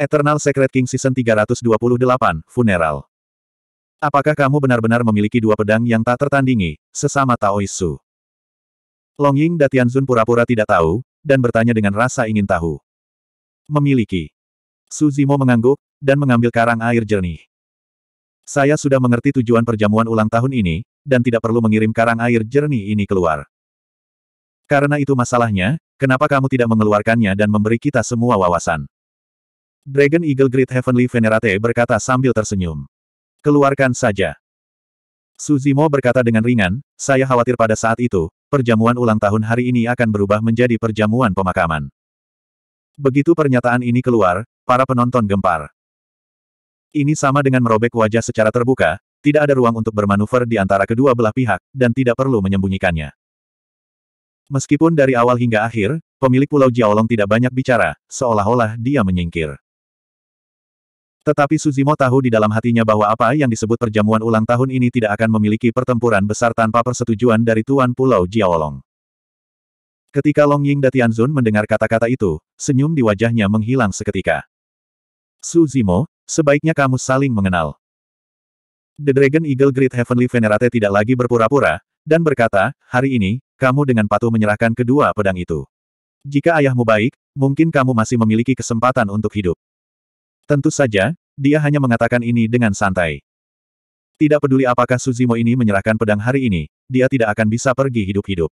Eternal Secret King Season 328, Funeral. Apakah kamu benar-benar memiliki dua pedang yang tak tertandingi, sesama Taoisu? Long Ying Datianzun pura-pura tidak tahu, dan bertanya dengan rasa ingin tahu. Memiliki. Su Zimo mengangguk, dan mengambil karang air jernih. Saya sudah mengerti tujuan perjamuan ulang tahun ini, dan tidak perlu mengirim karang air jernih ini keluar. Karena itu masalahnya, kenapa kamu tidak mengeluarkannya dan memberi kita semua wawasan? Dragon Eagle Great Heavenly Venerate berkata sambil tersenyum. Keluarkan saja. Suzimo berkata dengan ringan, saya khawatir pada saat itu, perjamuan ulang tahun hari ini akan berubah menjadi perjamuan pemakaman. Begitu pernyataan ini keluar, para penonton gempar. Ini sama dengan merobek wajah secara terbuka, tidak ada ruang untuk bermanuver di antara kedua belah pihak, dan tidak perlu menyembunyikannya. Meskipun dari awal hingga akhir, pemilik Pulau Jiaolong tidak banyak bicara, seolah-olah dia menyingkir. Tetapi Suzimo tahu di dalam hatinya bahwa apa yang disebut perjamuan ulang tahun ini tidak akan memiliki pertempuran besar tanpa persetujuan dari Tuan Pulau Jiaolong. Ketika Long Ying Datianzun mendengar kata-kata itu, senyum di wajahnya menghilang seketika. Suzimo, sebaiknya kamu saling mengenal. The Dragon Eagle Great Heavenly Venerate tidak lagi berpura-pura, dan berkata, hari ini, kamu dengan patuh menyerahkan kedua pedang itu. Jika ayahmu baik, mungkin kamu masih memiliki kesempatan untuk hidup. Tentu saja, dia hanya mengatakan ini dengan santai. Tidak peduli apakah Suzimo ini menyerahkan pedang hari ini, dia tidak akan bisa pergi hidup-hidup.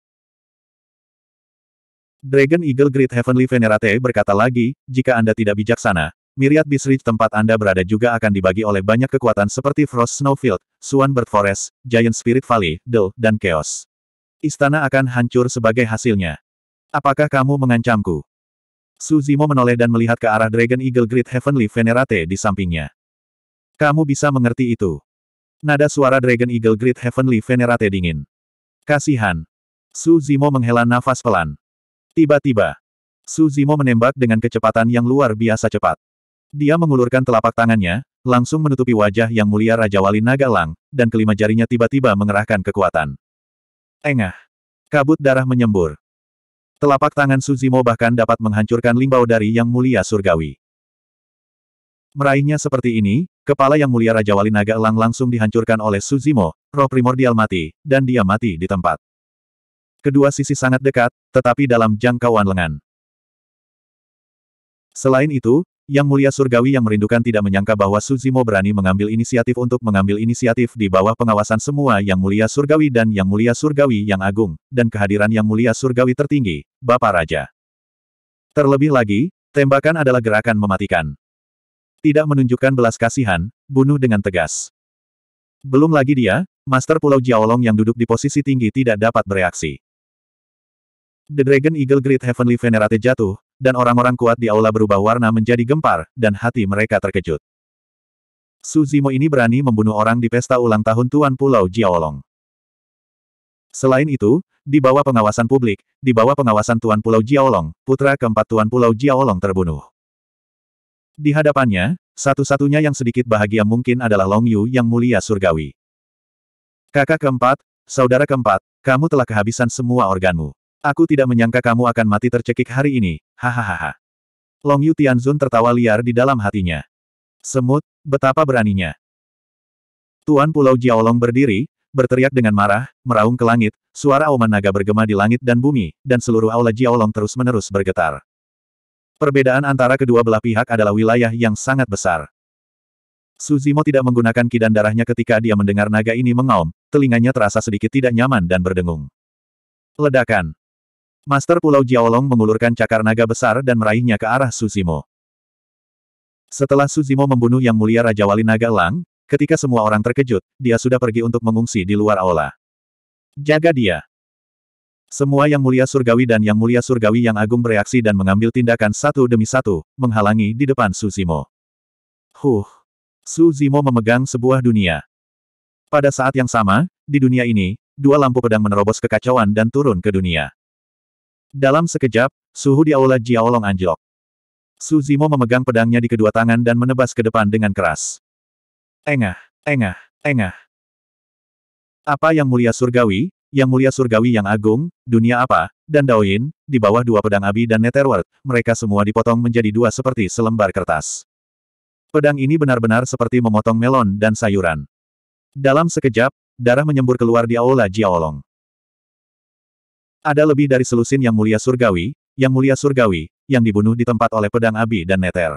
Dragon Eagle Great Heavenly Venerate berkata lagi, jika Anda tidak bijaksana, Myriad Bisrich tempat Anda berada juga akan dibagi oleh banyak kekuatan seperti Frost Snowfield, Swan Bird Forest, Giant Spirit Valley, Del, dan Chaos. Istana akan hancur sebagai hasilnya. Apakah kamu mengancamku? Suzimo menoleh dan melihat ke arah Dragon Eagle Great Heavenly Venerate di sampingnya. Kamu bisa mengerti itu. Nada suara Dragon Eagle Great Heavenly Venerate dingin. Kasihan. Suzimo menghela nafas pelan. Tiba-tiba, Suzimo menembak dengan kecepatan yang luar biasa cepat. Dia mengulurkan telapak tangannya, langsung menutupi wajah yang mulia Raja Wali Naga Lang, dan kelima jarinya tiba-tiba mengerahkan kekuatan. Engah. Kabut darah menyembur. Telapak tangan Suzimo bahkan dapat menghancurkan limbau dari Yang Mulia Surgawi. Meraihnya seperti ini, kepala Yang Mulia Raja Wali Naga Elang langsung dihancurkan oleh Suzimo, roh primordial mati, dan dia mati di tempat. Kedua sisi sangat dekat, tetapi dalam jangkauan lengan. Selain itu, yang Mulia Surgawi yang merindukan tidak menyangka bahwa Suzimo berani mengambil inisiatif untuk mengambil inisiatif di bawah pengawasan semua Yang Mulia Surgawi dan Yang Mulia Surgawi yang agung, dan kehadiran Yang Mulia Surgawi tertinggi, Bapak Raja. Terlebih lagi, tembakan adalah gerakan mematikan. Tidak menunjukkan belas kasihan, bunuh dengan tegas. Belum lagi dia, Master Pulau Jiaolong yang duduk di posisi tinggi tidak dapat bereaksi. The Dragon Eagle Great Heavenly Venerate jatuh, dan orang-orang kuat di aula berubah warna menjadi gempar, dan hati mereka terkejut. Suzimo ini berani membunuh orang di pesta ulang tahun Tuan Pulau Jiaolong. Selain itu, di bawah pengawasan publik, di bawah pengawasan Tuan Pulau Jiaolong, putra keempat Tuan Pulau Jiaolong terbunuh. Di hadapannya, satu-satunya yang sedikit bahagia mungkin adalah Long Yu yang mulia surgawi. Kakak keempat, saudara keempat, kamu telah kehabisan semua organmu. Aku tidak menyangka kamu akan mati tercekik hari ini, hahaha. Long Yu Tianzun tertawa liar di dalam hatinya. Semut, betapa beraninya. Tuan Pulau Jiaolong berdiri, berteriak dengan marah, meraung ke langit, suara auman naga bergema di langit dan bumi, dan seluruh aula Jiaolong terus-menerus bergetar. Perbedaan antara kedua belah pihak adalah wilayah yang sangat besar. Suzimo tidak menggunakan kidan darahnya ketika dia mendengar naga ini mengaum, telinganya terasa sedikit tidak nyaman dan berdengung. Ledakan. Master Pulau Jiaolong mengulurkan cakar naga besar dan meraihnya ke arah Suzimo. Setelah Suzimo membunuh Yang Mulia Raja Wali Naga Lang, ketika semua orang terkejut, dia sudah pergi untuk mengungsi di luar aula. Jaga dia! Semua Yang Mulia Surgawi dan Yang Mulia Surgawi yang Agung bereaksi dan mengambil tindakan satu demi satu, menghalangi di depan Suzimo. Huh! Suzimo memegang sebuah dunia. Pada saat yang sama, di dunia ini, dua lampu pedang menerobos kekacauan dan turun ke dunia. Dalam sekejap, suhu di aula Jiaolong anjlok. Su Zimo memegang pedangnya di kedua tangan dan menebas ke depan dengan keras. Engah, engah, engah. Apa yang mulia surgawi, yang mulia surgawi yang agung, dunia apa, dan Daoyin, di bawah dua pedang Abi dan Netherworld, mereka semua dipotong menjadi dua seperti selembar kertas. Pedang ini benar-benar seperti memotong melon dan sayuran. Dalam sekejap, darah menyembur keluar di aula Jiaolong. Ada lebih dari selusin yang mulia surgawi, yang mulia surgawi, yang dibunuh di tempat oleh pedang Abi dan neter.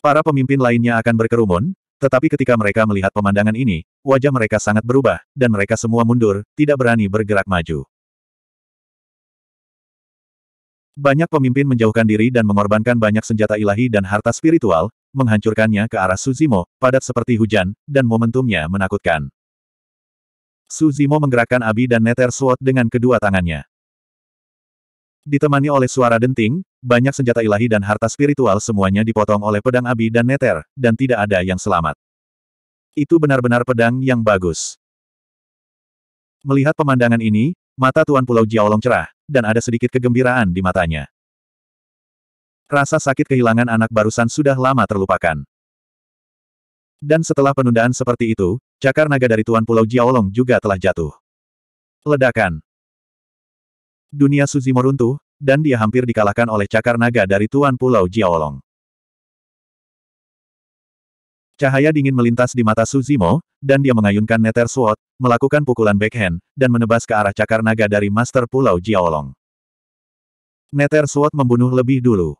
Para pemimpin lainnya akan berkerumun, tetapi ketika mereka melihat pemandangan ini, wajah mereka sangat berubah, dan mereka semua mundur, tidak berani bergerak maju. Banyak pemimpin menjauhkan diri dan mengorbankan banyak senjata ilahi dan harta spiritual, menghancurkannya ke arah Suzimo, padat seperti hujan, dan momentumnya menakutkan. Suzimo menggerakkan Abi dan Nether Sword dengan kedua tangannya. Ditemani oleh suara denting, banyak senjata ilahi dan harta spiritual semuanya dipotong oleh pedang Abi dan Neter, dan tidak ada yang selamat. Itu benar-benar pedang yang bagus. Melihat pemandangan ini, mata Tuan Pulau Jiaolong cerah, dan ada sedikit kegembiraan di matanya. Rasa sakit kehilangan anak barusan sudah lama terlupakan. Dan setelah penundaan seperti itu, Cakar naga dari Tuan Pulau Jiaolong juga telah jatuh. Ledakan. Dunia Suzimo runtuh, dan dia hampir dikalahkan oleh cakar naga dari Tuan Pulau Jiaolong. Cahaya dingin melintas di mata Suzimo, dan dia mengayunkan Nether Sword, melakukan pukulan backhand, dan menebas ke arah cakar naga dari Master Pulau Jiaolong. Nether Sword membunuh lebih dulu.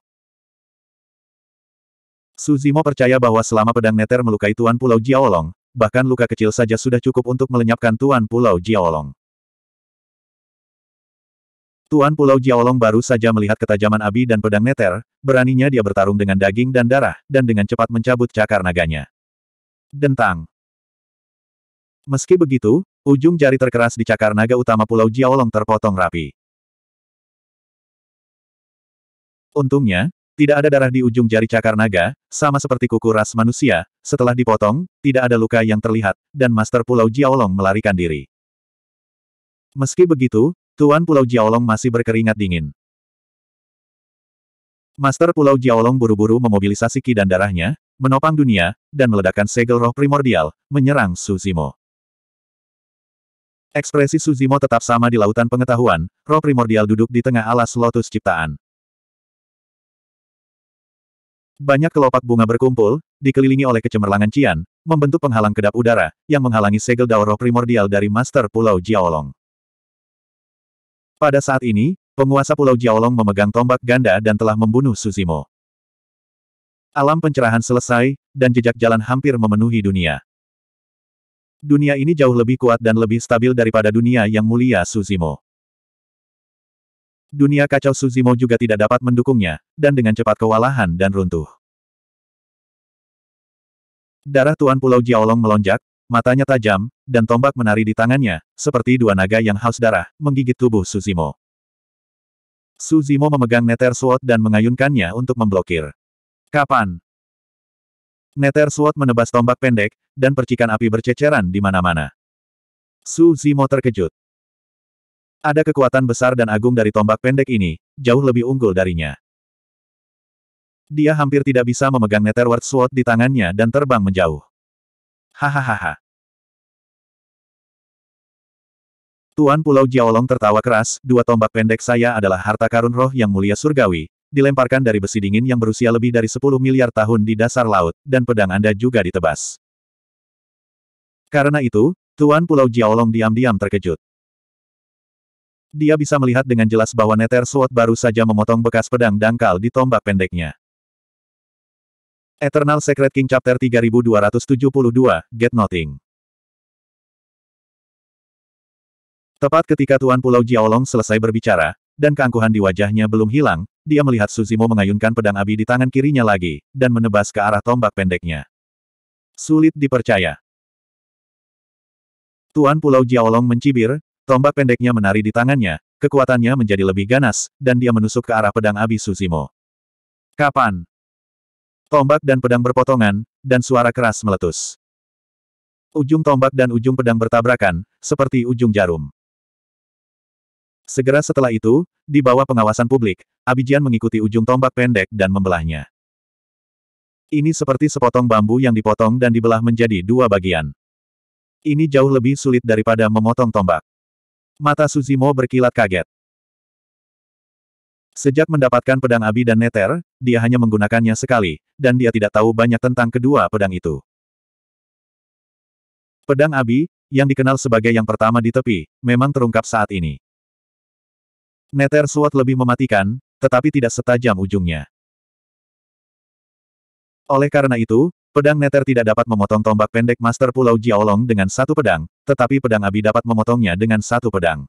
Suzimo percaya bahwa selama pedang Nether melukai Tuan Pulau Jiaolong, bahkan luka kecil saja sudah cukup untuk melenyapkan Tuan Pulau Jiaolong. Tuan Pulau Jiaolong baru saja melihat ketajaman Abi dan pedang neter, beraninya dia bertarung dengan daging dan darah, dan dengan cepat mencabut cakar naganya. Dentang. Meski begitu, ujung jari terkeras di cakar naga utama Pulau Jiaolong terpotong rapi. Untungnya, tidak ada darah di ujung jari cakar naga, sama seperti kuku ras manusia, setelah dipotong, tidak ada luka yang terlihat, dan Master Pulau Jiaolong melarikan diri. Meski begitu, Tuan Pulau Jiaolong masih berkeringat dingin. Master Pulau Jiaolong buru-buru memobilisasi ki dan darahnya, menopang dunia, dan meledakkan segel roh primordial, menyerang Suzimo. Ekspresi Suzimo tetap sama di lautan pengetahuan, roh primordial duduk di tengah alas lotus ciptaan. Banyak kelopak bunga berkumpul, dikelilingi oleh kecemerlangan Cian, membentuk penghalang kedap udara, yang menghalangi segel daur roh primordial dari Master Pulau Jiaolong. Pada saat ini, penguasa Pulau Jiaolong memegang tombak ganda dan telah membunuh Suzimo. Alam pencerahan selesai, dan jejak jalan hampir memenuhi dunia. Dunia ini jauh lebih kuat dan lebih stabil daripada dunia yang mulia Suzimo. Dunia kacau Suzimo juga tidak dapat mendukungnya, dan dengan cepat kewalahan dan runtuh. Darah Tuan Pulau Jiaolong melonjak, matanya tajam, dan tombak menari di tangannya, seperti dua naga yang haus darah, menggigit tubuh Suzimo. Suzimo memegang neter sword dan mengayunkannya untuk memblokir. Kapan? Neter sword menebas tombak pendek, dan percikan api berceceran di mana-mana. Suzimo terkejut. Ada kekuatan besar dan agung dari tombak pendek ini, jauh lebih unggul darinya. Dia hampir tidak bisa memegang Netherward Sword di tangannya dan terbang menjauh. Hahaha. Tuan Pulau Jiaolong tertawa keras, dua tombak pendek saya adalah harta karun roh yang mulia surgawi, dilemparkan dari besi dingin yang berusia lebih dari 10 miliar tahun di dasar laut, dan pedang Anda juga ditebas. Karena itu, Tuan Pulau Jiaolong diam-diam terkejut. Dia bisa melihat dengan jelas bahwa Nether Sword baru saja memotong bekas pedang dangkal di tombak pendeknya. Eternal Secret King Chapter 3272, Get Nothing Tepat ketika Tuan Pulau Jiaolong selesai berbicara, dan keangkuhan di wajahnya belum hilang, dia melihat Suzimo mengayunkan pedang abi di tangan kirinya lagi, dan menebas ke arah tombak pendeknya. Sulit dipercaya. Tuan Pulau Jiaolong mencibir, Tombak pendeknya menari di tangannya, kekuatannya menjadi lebih ganas, dan dia menusuk ke arah pedang Abi Suzimo. Kapan? Tombak dan pedang berpotongan, dan suara keras meletus. Ujung tombak dan ujung pedang bertabrakan, seperti ujung jarum. Segera setelah itu, di bawah pengawasan publik, Abijian mengikuti ujung tombak pendek dan membelahnya. Ini seperti sepotong bambu yang dipotong dan dibelah menjadi dua bagian. Ini jauh lebih sulit daripada memotong tombak. Mata Suzimo berkilat kaget. Sejak mendapatkan pedang Abi dan Neter, dia hanya menggunakannya sekali, dan dia tidak tahu banyak tentang kedua pedang itu. Pedang Abi, yang dikenal sebagai yang pertama di tepi, memang terungkap saat ini. Neter suat lebih mematikan, tetapi tidak setajam ujungnya. Oleh karena itu, Pedang Neter tidak dapat memotong tombak pendek Master Pulau Jiaolong dengan satu pedang, tetapi pedang Abi dapat memotongnya dengan satu pedang.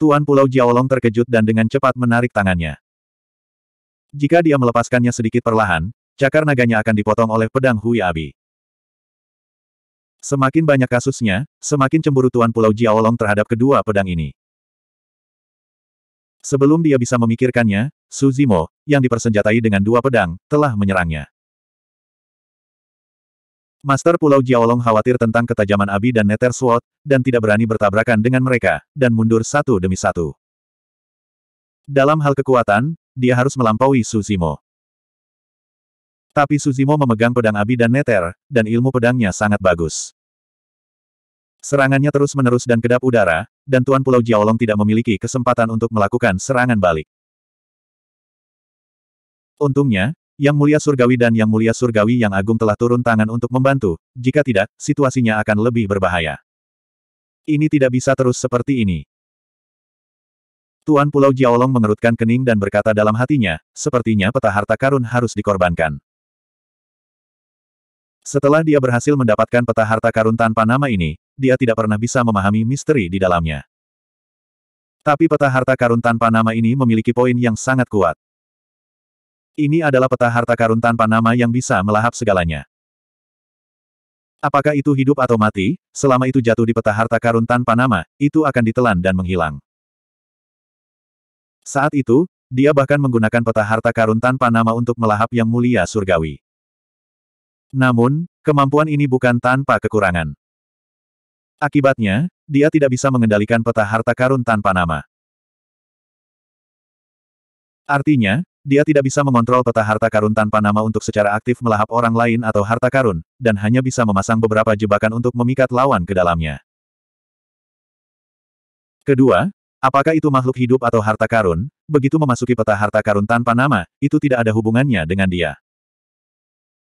Tuan Pulau Jiaolong terkejut dan dengan cepat menarik tangannya. Jika dia melepaskannya sedikit perlahan, cakar naganya akan dipotong oleh pedang Hui Abi. Semakin banyak kasusnya, semakin cemburu Tuan Pulau Jiaolong terhadap kedua pedang ini. Sebelum dia bisa memikirkannya, Suzimo, yang dipersenjatai dengan dua pedang, telah menyerangnya. Master Pulau Jiaolong khawatir tentang ketajaman Abi dan Nether Sword, dan tidak berani bertabrakan dengan mereka, dan mundur satu demi satu. Dalam hal kekuatan, dia harus melampaui Suzimo. Tapi Suzimo memegang pedang Abi dan Nether, dan ilmu pedangnya sangat bagus. Serangannya terus-menerus dan kedap udara, dan Tuan Pulau Jiaolong tidak memiliki kesempatan untuk melakukan serangan balik. Untungnya, yang mulia surgawi dan yang mulia surgawi yang agung telah turun tangan untuk membantu, jika tidak, situasinya akan lebih berbahaya. Ini tidak bisa terus seperti ini. Tuan Pulau Jiaolong mengerutkan kening dan berkata dalam hatinya, sepertinya peta harta karun harus dikorbankan. Setelah dia berhasil mendapatkan peta harta karun tanpa nama ini, dia tidak pernah bisa memahami misteri di dalamnya. Tapi peta harta karun tanpa nama ini memiliki poin yang sangat kuat. Ini adalah peta harta karun tanpa nama yang bisa melahap segalanya. Apakah itu hidup atau mati, selama itu jatuh di peta harta karun tanpa nama, itu akan ditelan dan menghilang. Saat itu, dia bahkan menggunakan peta harta karun tanpa nama untuk melahap yang mulia surgawi. Namun, kemampuan ini bukan tanpa kekurangan. Akibatnya, dia tidak bisa mengendalikan peta harta karun tanpa nama. Artinya, dia tidak bisa mengontrol peta harta karun tanpa nama untuk secara aktif melahap orang lain atau harta karun, dan hanya bisa memasang beberapa jebakan untuk memikat lawan ke dalamnya. Kedua, apakah itu makhluk hidup atau harta karun, begitu memasuki peta harta karun tanpa nama, itu tidak ada hubungannya dengan dia.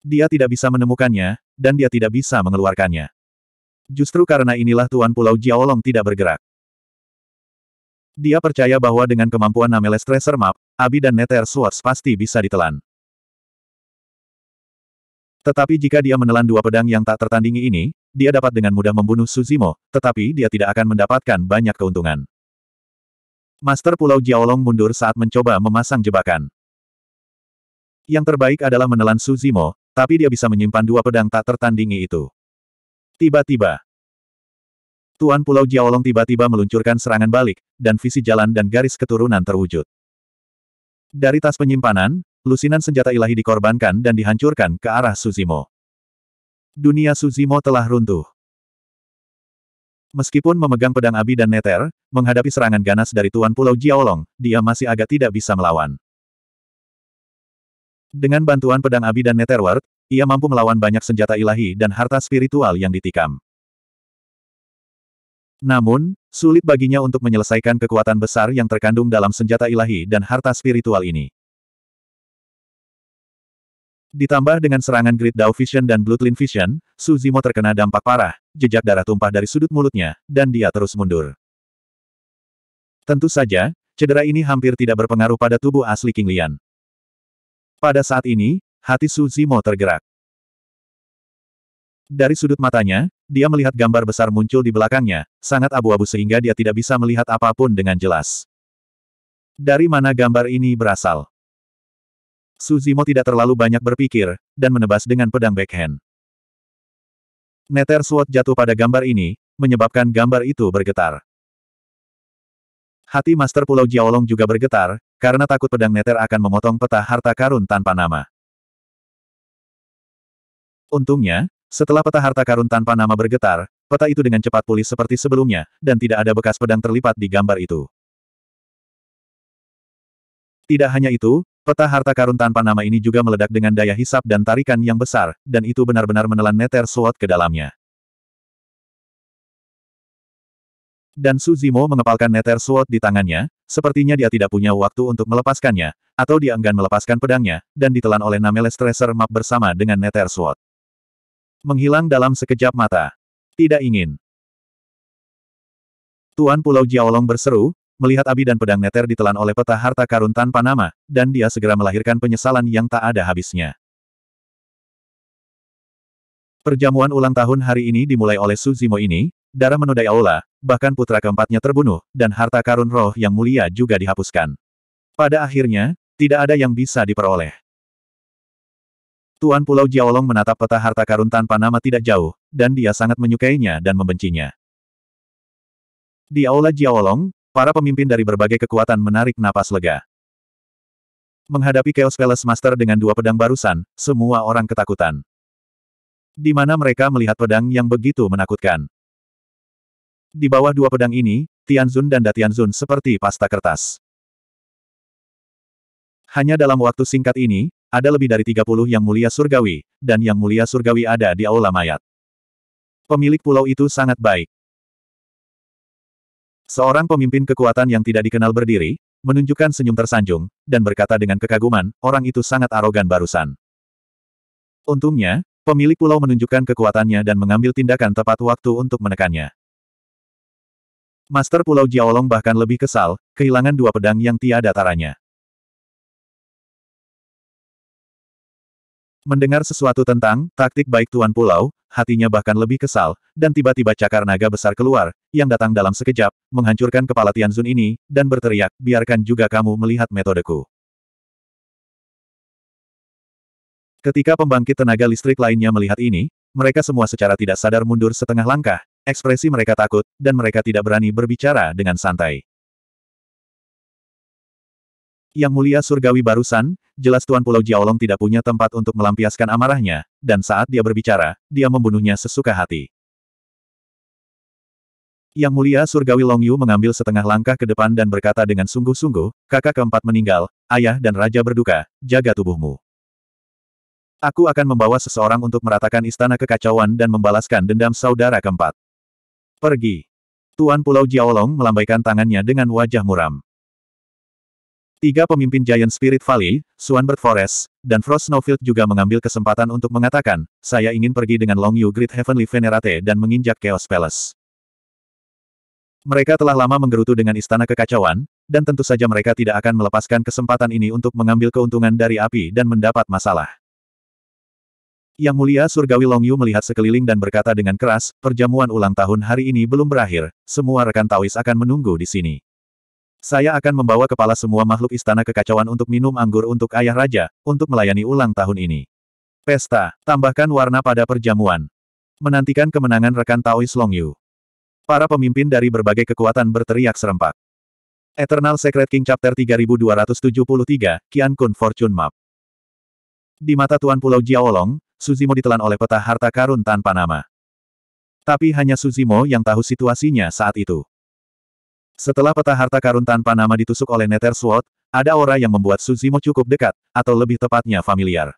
Dia tidak bisa menemukannya, dan dia tidak bisa mengeluarkannya. Justru karena inilah Tuan Pulau Jiaolong tidak bergerak. Dia percaya bahwa dengan kemampuan Nameless Tracer Map, Abi dan Nether Swords pasti bisa ditelan. Tetapi jika dia menelan dua pedang yang tak tertandingi ini, dia dapat dengan mudah membunuh Suzimo, tetapi dia tidak akan mendapatkan banyak keuntungan. Master Pulau Jiaolong mundur saat mencoba memasang jebakan. Yang terbaik adalah menelan Suzimo, tapi dia bisa menyimpan dua pedang tak tertandingi itu. Tiba-tiba, Tuan Pulau Jiaolong tiba-tiba meluncurkan serangan balik, dan visi jalan dan garis keturunan terwujud. Dari tas penyimpanan, lusinan senjata ilahi dikorbankan dan dihancurkan ke arah Suzimo. Dunia Suzimo telah runtuh. Meskipun memegang pedang abi dan neter, menghadapi serangan ganas dari Tuan Pulau Jiaolong, dia masih agak tidak bisa melawan. Dengan bantuan pedang abi dan neterward, ia mampu melawan banyak senjata ilahi dan harta spiritual yang ditikam. Namun, sulit baginya untuk menyelesaikan kekuatan besar yang terkandung dalam senjata ilahi dan harta spiritual ini. Ditambah dengan serangan Great Dao Vision dan Bloodline Vision, Suzimo terkena dampak parah, jejak darah tumpah dari sudut mulutnya, dan dia terus mundur. Tentu saja, cedera ini hampir tidak berpengaruh pada tubuh asli King Lian. Pada saat ini, hati Suzimo tergerak. Dari sudut matanya, dia melihat gambar besar muncul di belakangnya, sangat abu-abu sehingga dia tidak bisa melihat apapun dengan jelas. Dari mana gambar ini berasal? Suzimo tidak terlalu banyak berpikir, dan menebas dengan pedang backhand. Neter Sword jatuh pada gambar ini, menyebabkan gambar itu bergetar. Hati Master Pulau Jiaolong juga bergetar, karena takut pedang Neter akan memotong peta harta karun tanpa nama. Untungnya, setelah peta harta karun tanpa nama bergetar, peta itu dengan cepat pulih seperti sebelumnya, dan tidak ada bekas pedang terlipat di gambar itu. Tidak hanya itu, peta harta karun tanpa nama ini juga meledak dengan daya hisap dan tarikan yang besar, dan itu benar-benar menelan neter suot ke dalamnya. Dan Suzimo mengepalkan neter suot di tangannya, sepertinya dia tidak punya waktu untuk melepaskannya, atau dia enggan melepaskan pedangnya, dan ditelan oleh Nameless Tracer Map bersama dengan neter suot menghilang dalam sekejap mata. Tidak ingin. Tuan Pulau Jiaolong berseru, melihat Abi dan pedang neter ditelan oleh peta harta karun tanpa nama, dan dia segera melahirkan penyesalan yang tak ada habisnya. Perjamuan ulang tahun hari ini dimulai oleh Suzimo ini, darah menodai aula, bahkan putra keempatnya terbunuh, dan harta karun roh yang mulia juga dihapuskan. Pada akhirnya, tidak ada yang bisa diperoleh. Tuan Pulau Jiaolong menatap peta harta karun tanpa nama tidak jauh, dan dia sangat menyukainya dan membencinya. Di aula Jiaolong, para pemimpin dari berbagai kekuatan menarik napas lega. Menghadapi Chaos Palace Master dengan dua pedang barusan, semua orang ketakutan. Di mana mereka melihat pedang yang begitu menakutkan. Di bawah dua pedang ini, Tianzun dan Datianzun seperti pasta kertas. Hanya dalam waktu singkat ini, ada lebih dari 30 yang mulia surgawi, dan yang mulia surgawi ada di aula mayat. Pemilik pulau itu sangat baik. Seorang pemimpin kekuatan yang tidak dikenal berdiri, menunjukkan senyum tersanjung, dan berkata dengan kekaguman, orang itu sangat arogan barusan. Untungnya, pemilik pulau menunjukkan kekuatannya dan mengambil tindakan tepat waktu untuk menekannya. Master Pulau Jiaolong bahkan lebih kesal, kehilangan dua pedang yang tiada taranya. Mendengar sesuatu tentang taktik baik Tuan Pulau, hatinya bahkan lebih kesal, dan tiba-tiba cakar naga besar keluar, yang datang dalam sekejap, menghancurkan kepala Tianzun ini, dan berteriak, biarkan juga kamu melihat metodeku. Ketika pembangkit tenaga listrik lainnya melihat ini, mereka semua secara tidak sadar mundur setengah langkah, ekspresi mereka takut, dan mereka tidak berani berbicara dengan santai. Yang mulia surgawi barusan, jelas Tuan Pulau Jiaolong tidak punya tempat untuk melampiaskan amarahnya, dan saat dia berbicara, dia membunuhnya sesuka hati. Yang mulia surgawi Longyu mengambil setengah langkah ke depan dan berkata dengan sungguh-sungguh, kakak keempat meninggal, ayah dan raja berduka, jaga tubuhmu. Aku akan membawa seseorang untuk meratakan istana kekacauan dan membalaskan dendam saudara keempat. Pergi. Tuan Pulau Jiaolong melambaikan tangannya dengan wajah muram. Tiga pemimpin Giant Spirit Valley, Swanbird Forest, dan Frost Snowfield juga mengambil kesempatan untuk mengatakan, saya ingin pergi dengan Long Yu Great Heavenly Venerate dan menginjak Chaos Palace. Mereka telah lama menggerutu dengan Istana Kekacauan, dan tentu saja mereka tidak akan melepaskan kesempatan ini untuk mengambil keuntungan dari api dan mendapat masalah. Yang Mulia Surgawi Long Yu melihat sekeliling dan berkata dengan keras, perjamuan ulang tahun hari ini belum berakhir, semua rekan Taois akan menunggu di sini. Saya akan membawa kepala semua makhluk istana kekacauan untuk minum anggur untuk ayah raja, untuk melayani ulang tahun ini. Pesta, tambahkan warna pada perjamuan. Menantikan kemenangan rekan Taois Longyu. Para pemimpin dari berbagai kekuatan berteriak serempak. Eternal Secret King Chapter 3273, Qian Kun Fortune Map. Di mata Tuan Pulau Jiaolong, Suzimo ditelan oleh peta harta karun tanpa nama. Tapi hanya Suzimo yang tahu situasinya saat itu. Setelah peta harta karun tanpa nama ditusuk oleh Nether Sword, ada aura yang membuat Suzimo cukup dekat, atau lebih tepatnya familiar.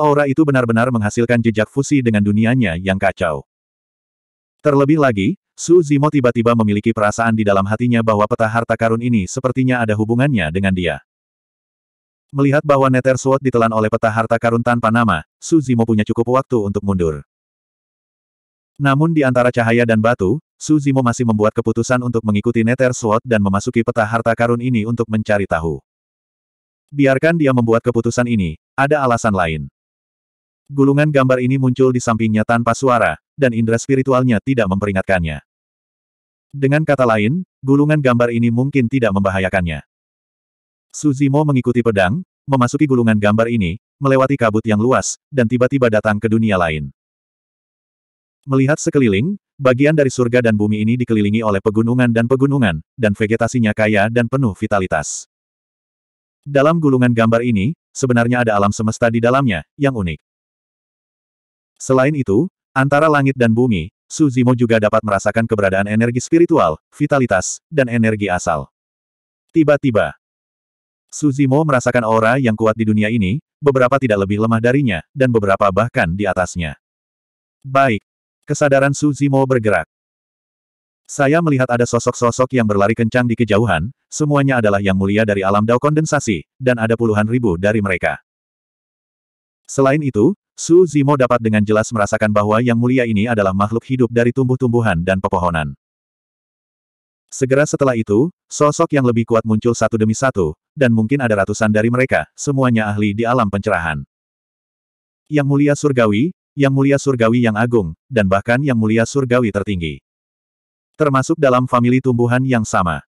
Aura itu benar-benar menghasilkan jejak fusi dengan dunianya yang kacau. Terlebih lagi, Suzimo tiba-tiba memiliki perasaan di dalam hatinya bahwa peta harta karun ini sepertinya ada hubungannya dengan dia. Melihat bahwa Nether Sword ditelan oleh peta harta karun tanpa nama, Suzimo punya cukup waktu untuk mundur. Namun di antara cahaya dan batu, Su Zimo masih membuat keputusan untuk mengikuti Nether Sword dan memasuki peta harta karun ini untuk mencari tahu. Biarkan dia membuat keputusan ini, ada alasan lain. Gulungan gambar ini muncul di sampingnya tanpa suara, dan indera spiritualnya tidak memperingatkannya. Dengan kata lain, gulungan gambar ini mungkin tidak membahayakannya. Suzimo mengikuti pedang, memasuki gulungan gambar ini, melewati kabut yang luas, dan tiba-tiba datang ke dunia lain. Melihat sekeliling, Bagian dari surga dan bumi ini dikelilingi oleh pegunungan dan pegunungan, dan vegetasinya kaya dan penuh vitalitas. Dalam gulungan gambar ini, sebenarnya ada alam semesta di dalamnya, yang unik. Selain itu, antara langit dan bumi, Suzimo juga dapat merasakan keberadaan energi spiritual, vitalitas, dan energi asal. Tiba-tiba, Suzimo merasakan aura yang kuat di dunia ini, beberapa tidak lebih lemah darinya, dan beberapa bahkan di atasnya. Baik, Kesadaran Su Zimo bergerak. Saya melihat ada sosok-sosok yang berlari kencang di kejauhan, semuanya adalah yang mulia dari alam dao kondensasi, dan ada puluhan ribu dari mereka. Selain itu, Su Zimo dapat dengan jelas merasakan bahwa yang mulia ini adalah makhluk hidup dari tumbuh-tumbuhan dan pepohonan. Segera setelah itu, sosok yang lebih kuat muncul satu demi satu, dan mungkin ada ratusan dari mereka, semuanya ahli di alam pencerahan. Yang mulia surgawi, yang mulia surgawi yang agung, dan bahkan yang mulia surgawi tertinggi. Termasuk dalam famili tumbuhan yang sama.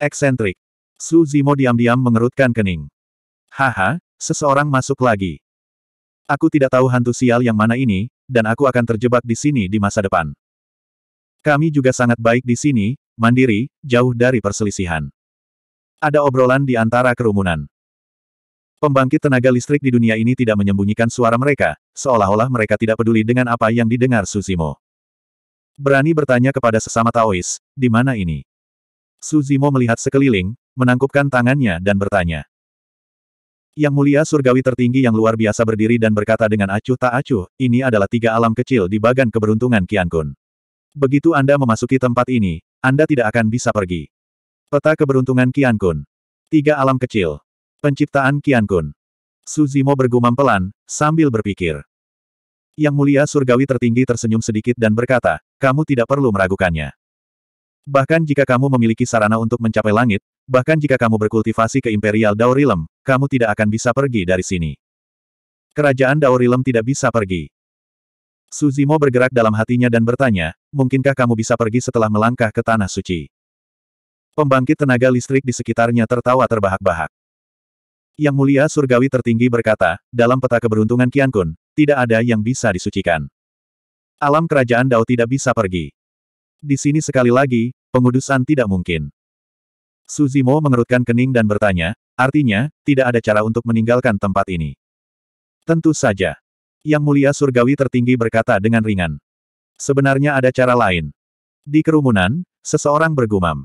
Eksentrik. Su Zimo diam-diam mengerutkan kening. Haha, seseorang masuk lagi. Aku tidak tahu hantu sial yang mana ini, dan aku akan terjebak di sini di masa depan. Kami juga sangat baik di sini, mandiri, jauh dari perselisihan. Ada obrolan di antara kerumunan. Pembangkit tenaga listrik di dunia ini tidak menyembunyikan suara mereka, seolah-olah mereka tidak peduli dengan apa yang didengar Suzimo. Berani bertanya kepada sesama Taois, di mana ini? Suzimo melihat sekeliling, menangkupkan tangannya dan bertanya. Yang mulia surgawi tertinggi yang luar biasa berdiri dan berkata dengan acuh tak acuh, ini adalah tiga alam kecil di bagan keberuntungan Kun. Begitu Anda memasuki tempat ini, Anda tidak akan bisa pergi. Peta keberuntungan Kun. Tiga alam kecil. Penciptaan Kian Kun. Suzimo bergumam pelan, sambil berpikir. Yang mulia surgawi tertinggi tersenyum sedikit dan berkata, kamu tidak perlu meragukannya. Bahkan jika kamu memiliki sarana untuk mencapai langit, bahkan jika kamu berkultivasi ke Imperial Daurilem, kamu tidak akan bisa pergi dari sini. Kerajaan Daurilem tidak bisa pergi. Suzimo bergerak dalam hatinya dan bertanya, mungkinkah kamu bisa pergi setelah melangkah ke Tanah Suci? Pembangkit tenaga listrik di sekitarnya tertawa terbahak-bahak. Yang mulia surgawi tertinggi berkata, dalam peta keberuntungan Kian Kun, tidak ada yang bisa disucikan. Alam kerajaan Dao tidak bisa pergi. Di sini sekali lagi, pengudusan tidak mungkin. Suzimo mengerutkan kening dan bertanya, artinya, tidak ada cara untuk meninggalkan tempat ini. Tentu saja. Yang mulia surgawi tertinggi berkata dengan ringan. Sebenarnya ada cara lain. Di kerumunan, seseorang bergumam.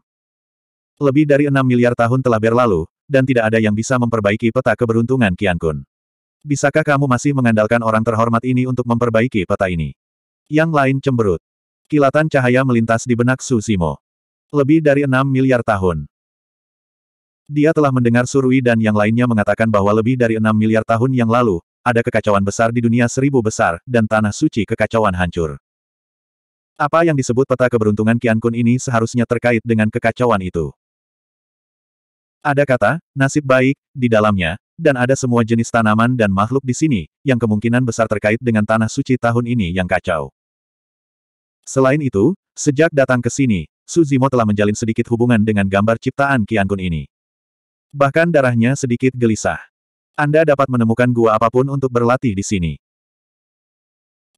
Lebih dari enam miliar tahun telah berlalu, dan tidak ada yang bisa memperbaiki peta keberuntungan Kian Kun. Bisakah kamu masih mengandalkan orang terhormat ini untuk memperbaiki peta ini? Yang lain cemberut. Kilatan cahaya melintas di benak Su Simo. Lebih dari 6 miliar tahun. Dia telah mendengar Surui dan yang lainnya mengatakan bahwa lebih dari 6 miliar tahun yang lalu, ada kekacauan besar di dunia seribu besar, dan tanah suci kekacauan hancur. Apa yang disebut peta keberuntungan Kian Kun ini seharusnya terkait dengan kekacauan itu. Ada kata, nasib baik, di dalamnya, dan ada semua jenis tanaman dan makhluk di sini, yang kemungkinan besar terkait dengan tanah suci tahun ini yang kacau. Selain itu, sejak datang ke sini, Suzimo telah menjalin sedikit hubungan dengan gambar ciptaan Qiankun ini. Bahkan darahnya sedikit gelisah. Anda dapat menemukan gua apapun untuk berlatih di sini.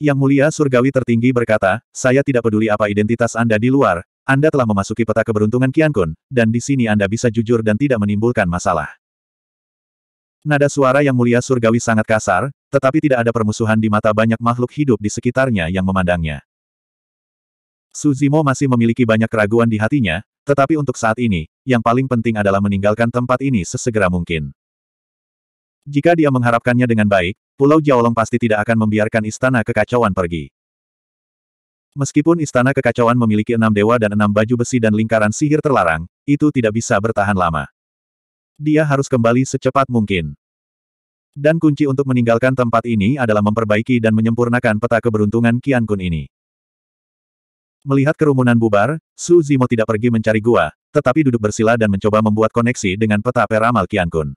Yang mulia surgawi tertinggi berkata, saya tidak peduli apa identitas Anda di luar, anda telah memasuki peta keberuntungan Qian Kun, dan di sini Anda bisa jujur dan tidak menimbulkan masalah. Nada suara yang mulia surgawi sangat kasar, tetapi tidak ada permusuhan di mata banyak makhluk hidup di sekitarnya yang memandangnya. Suzimo masih memiliki banyak keraguan di hatinya, tetapi untuk saat ini, yang paling penting adalah meninggalkan tempat ini sesegera mungkin. Jika dia mengharapkannya dengan baik, Pulau Jiaolong pasti tidak akan membiarkan istana kekacauan pergi. Meskipun istana kekacauan memiliki enam dewa dan enam baju besi dan lingkaran sihir terlarang, itu tidak bisa bertahan lama. Dia harus kembali secepat mungkin. Dan kunci untuk meninggalkan tempat ini adalah memperbaiki dan menyempurnakan peta keberuntungan Kian Kun ini. Melihat kerumunan bubar, Su Zimo tidak pergi mencari gua, tetapi duduk bersila dan mencoba membuat koneksi dengan peta peramal Kian Kun.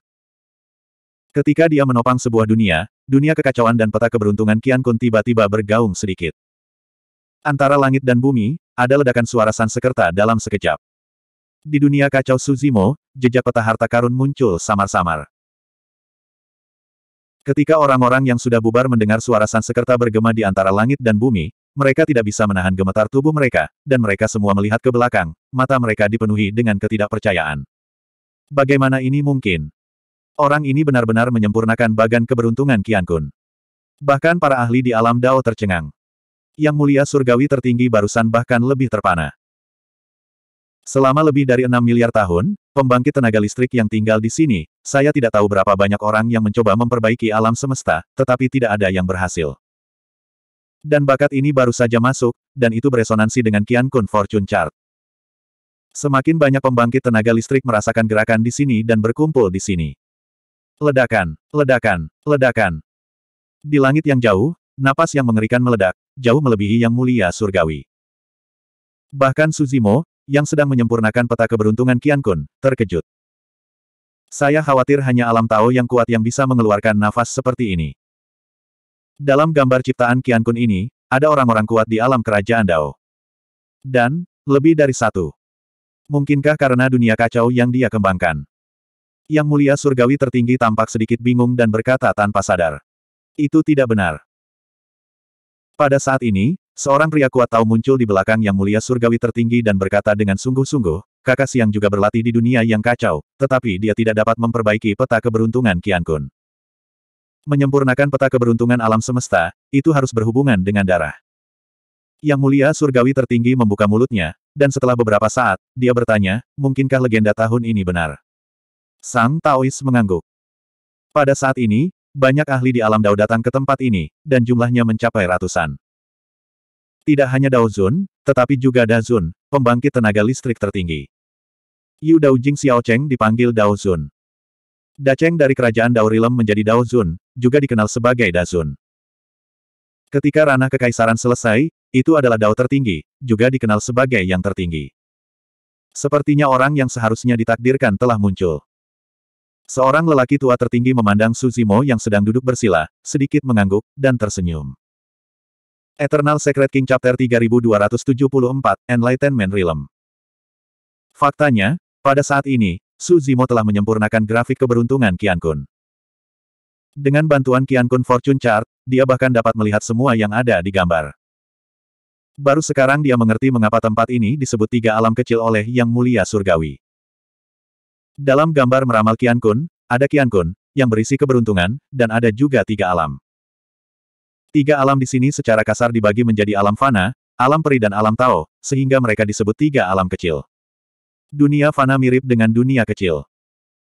Ketika dia menopang sebuah dunia, dunia kekacauan dan peta keberuntungan Kian Kun tiba-tiba bergaung sedikit. Antara langit dan bumi, ada ledakan suara sansekerta dalam sekejap. Di dunia kacau Suzimo, jejak peta harta karun muncul samar-samar. Ketika orang-orang yang sudah bubar mendengar suara sansekerta bergema di antara langit dan bumi, mereka tidak bisa menahan gemetar tubuh mereka, dan mereka semua melihat ke belakang, mata mereka dipenuhi dengan ketidakpercayaan. Bagaimana ini mungkin? Orang ini benar-benar menyempurnakan bagan keberuntungan Kian Bahkan para ahli di alam Dao tercengang. Yang mulia surgawi tertinggi barusan bahkan lebih terpana. Selama lebih dari 6 miliar tahun, pembangkit tenaga listrik yang tinggal di sini, saya tidak tahu berapa banyak orang yang mencoba memperbaiki alam semesta, tetapi tidak ada yang berhasil. Dan bakat ini baru saja masuk, dan itu beresonansi dengan Kian Kun Fortune Chart. Semakin banyak pembangkit tenaga listrik merasakan gerakan di sini dan berkumpul di sini. Ledakan, ledakan, ledakan. Di langit yang jauh, napas yang mengerikan meledak, jauh melebihi yang mulia surgawi. Bahkan Suzimo, yang sedang menyempurnakan peta keberuntungan Kian Kun, terkejut. Saya khawatir hanya alam Tao yang kuat yang bisa mengeluarkan nafas seperti ini. Dalam gambar ciptaan Kian Kun ini, ada orang-orang kuat di alam kerajaan Dao. Dan, lebih dari satu. Mungkinkah karena dunia kacau yang dia kembangkan? Yang mulia surgawi tertinggi tampak sedikit bingung dan berkata tanpa sadar. Itu tidak benar. Pada saat ini, seorang pria kuat tahu muncul di belakang yang mulia surgawi tertinggi dan berkata dengan sungguh-sungguh, kakak siang juga berlatih di dunia yang kacau, tetapi dia tidak dapat memperbaiki peta keberuntungan Qian Kun. Menyempurnakan peta keberuntungan alam semesta, itu harus berhubungan dengan darah. Yang mulia surgawi tertinggi membuka mulutnya, dan setelah beberapa saat, dia bertanya, mungkinkah legenda tahun ini benar? Sang Taois mengangguk. Pada saat ini, banyak ahli di alam Dao datang ke tempat ini, dan jumlahnya mencapai ratusan. Tidak hanya Dao Zun, tetapi juga Da Zun, pembangkit tenaga listrik tertinggi. Yu Dao Jing Xiao Cheng dipanggil Dao Zun. Da Cheng dari kerajaan Dao Rilem menjadi Dao Zun, juga dikenal sebagai Da Zun. Ketika ranah kekaisaran selesai, itu adalah Dao tertinggi, juga dikenal sebagai yang tertinggi. Sepertinya orang yang seharusnya ditakdirkan telah muncul. Seorang lelaki tua tertinggi memandang Suzimo yang sedang duduk bersila, sedikit mengangguk, dan tersenyum. Eternal Secret King Chapter 3274, Enlightenment Realm Faktanya, pada saat ini, Suzimo telah menyempurnakan grafik keberuntungan Kian Kun. Dengan bantuan Kian Kun Fortune Chart, dia bahkan dapat melihat semua yang ada di gambar. Baru sekarang dia mengerti mengapa tempat ini disebut tiga alam kecil oleh Yang Mulia Surgawi. Dalam gambar meramal Qian Kun, ada kian Kun, yang berisi keberuntungan, dan ada juga tiga alam. Tiga alam di sini secara kasar dibagi menjadi alam fana, alam peri dan alam Tao, sehingga mereka disebut tiga alam kecil. Dunia fana mirip dengan dunia kecil.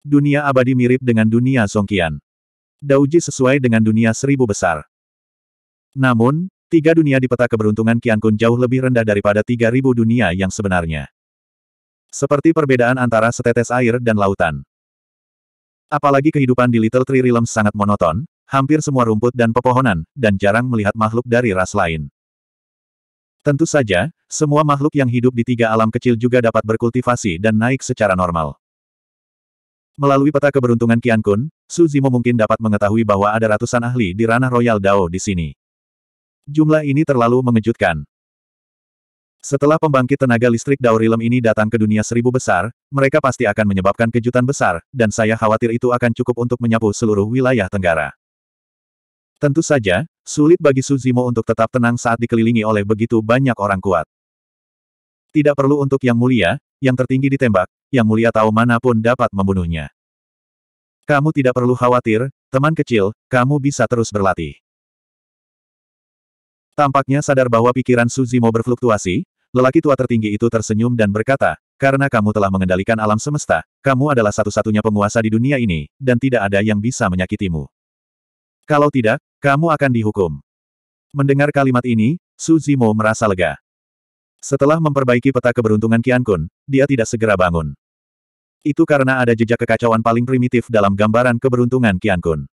Dunia abadi mirip dengan dunia Songkian. Dauji sesuai dengan dunia seribu besar. Namun, tiga dunia di peta keberuntungan kian Kun jauh lebih rendah daripada tiga ribu dunia yang sebenarnya. Seperti perbedaan antara setetes air dan lautan. Apalagi kehidupan di Little Tree Realms sangat monoton, hampir semua rumput dan pepohonan, dan jarang melihat makhluk dari ras lain. Tentu saja, semua makhluk yang hidup di tiga alam kecil juga dapat berkultivasi dan naik secara normal. Melalui peta keberuntungan Qian Kun, Su Zimo mungkin dapat mengetahui bahwa ada ratusan ahli di ranah Royal Dao di sini. Jumlah ini terlalu mengejutkan. Setelah pembangkit tenaga listrik Daurilem ini datang ke dunia seribu besar, mereka pasti akan menyebabkan kejutan besar, dan saya khawatir itu akan cukup untuk menyapu seluruh wilayah Tenggara. Tentu saja, sulit bagi Suzimo untuk tetap tenang saat dikelilingi oleh begitu banyak orang kuat. Tidak perlu untuk yang mulia, yang tertinggi ditembak, yang mulia tahu manapun dapat membunuhnya. Kamu tidak perlu khawatir, teman kecil, kamu bisa terus berlatih. Tampaknya sadar bahwa pikiran Suzimo berfluktuasi, Lelaki tua tertinggi itu tersenyum dan berkata, karena kamu telah mengendalikan alam semesta, kamu adalah satu-satunya penguasa di dunia ini, dan tidak ada yang bisa menyakitimu. Kalau tidak, kamu akan dihukum. Mendengar kalimat ini, Su Zimo merasa lega. Setelah memperbaiki peta keberuntungan Kian Kun, dia tidak segera bangun. Itu karena ada jejak kekacauan paling primitif dalam gambaran keberuntungan Kian Kun.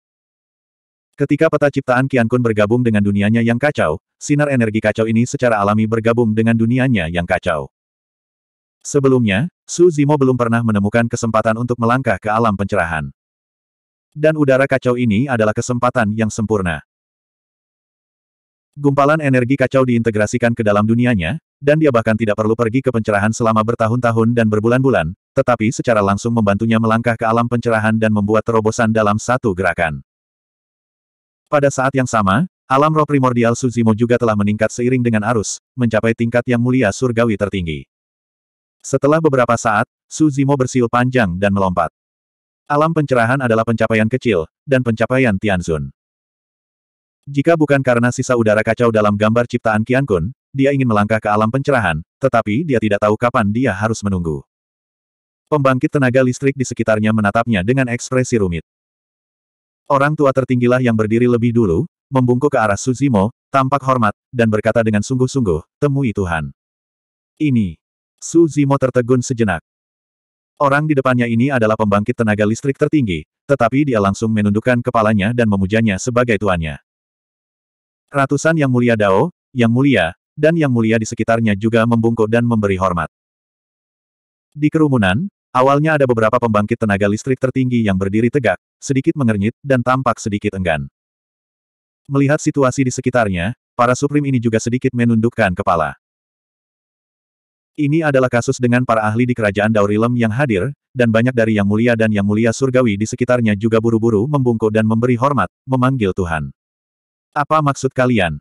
Ketika peta ciptaan Kian Kun bergabung dengan dunianya yang kacau, sinar energi kacau ini secara alami bergabung dengan dunianya yang kacau. Sebelumnya, Su Zimo belum pernah menemukan kesempatan untuk melangkah ke alam pencerahan. Dan udara kacau ini adalah kesempatan yang sempurna. Gumpalan energi kacau diintegrasikan ke dalam dunianya, dan dia bahkan tidak perlu pergi ke pencerahan selama bertahun-tahun dan berbulan-bulan, tetapi secara langsung membantunya melangkah ke alam pencerahan dan membuat terobosan dalam satu gerakan. Pada saat yang sama, alam roh primordial Suzimo juga telah meningkat seiring dengan arus, mencapai tingkat yang mulia surgawi tertinggi. Setelah beberapa saat, Suzimo bersiul panjang dan melompat. Alam pencerahan adalah pencapaian kecil, dan pencapaian Tianzun. Jika bukan karena sisa udara kacau dalam gambar ciptaan Qiankun, dia ingin melangkah ke alam pencerahan, tetapi dia tidak tahu kapan dia harus menunggu. Pembangkit tenaga listrik di sekitarnya menatapnya dengan ekspresi rumit. Orang tua tertinggilah yang berdiri lebih dulu, membungkuk ke arah Suzimo, tampak hormat, dan berkata dengan sungguh-sungguh, temui Tuhan. Ini. Suzimo tertegun sejenak. Orang di depannya ini adalah pembangkit tenaga listrik tertinggi, tetapi dia langsung menundukkan kepalanya dan memujanya sebagai tuannya. Ratusan yang mulia Dao, yang mulia, dan yang mulia di sekitarnya juga membungkuk dan memberi hormat. Di kerumunan, Awalnya ada beberapa pembangkit tenaga listrik tertinggi yang berdiri tegak, sedikit mengernyit, dan tampak sedikit enggan. Melihat situasi di sekitarnya, para Suprim ini juga sedikit menundukkan kepala. Ini adalah kasus dengan para ahli di kerajaan Daurilem yang hadir, dan banyak dari yang mulia dan yang mulia surgawi di sekitarnya juga buru-buru membungkuk dan memberi hormat, memanggil Tuhan. Apa maksud kalian?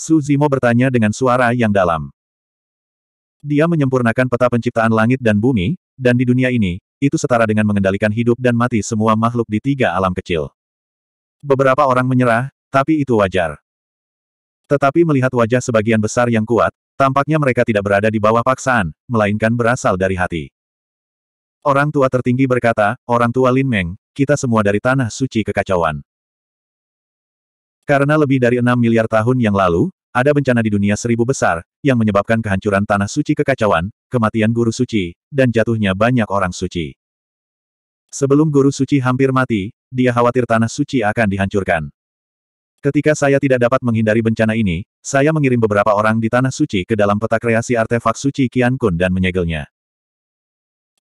Su Zimo bertanya dengan suara yang dalam. Dia menyempurnakan peta penciptaan langit dan bumi, dan di dunia ini, itu setara dengan mengendalikan hidup dan mati semua makhluk di tiga alam kecil. Beberapa orang menyerah, tapi itu wajar. Tetapi melihat wajah sebagian besar yang kuat, tampaknya mereka tidak berada di bawah paksaan, melainkan berasal dari hati. Orang tua tertinggi berkata, orang tua Lin Meng, kita semua dari tanah suci kekacauan. Karena lebih dari enam miliar tahun yang lalu, ada bencana di dunia seribu besar, yang menyebabkan kehancuran tanah suci kekacauan, kematian guru suci, dan jatuhnya banyak orang suci. Sebelum guru suci hampir mati, dia khawatir tanah suci akan dihancurkan. Ketika saya tidak dapat menghindari bencana ini, saya mengirim beberapa orang di tanah suci ke dalam peta kreasi artefak suci Qian Kun dan menyegelnya.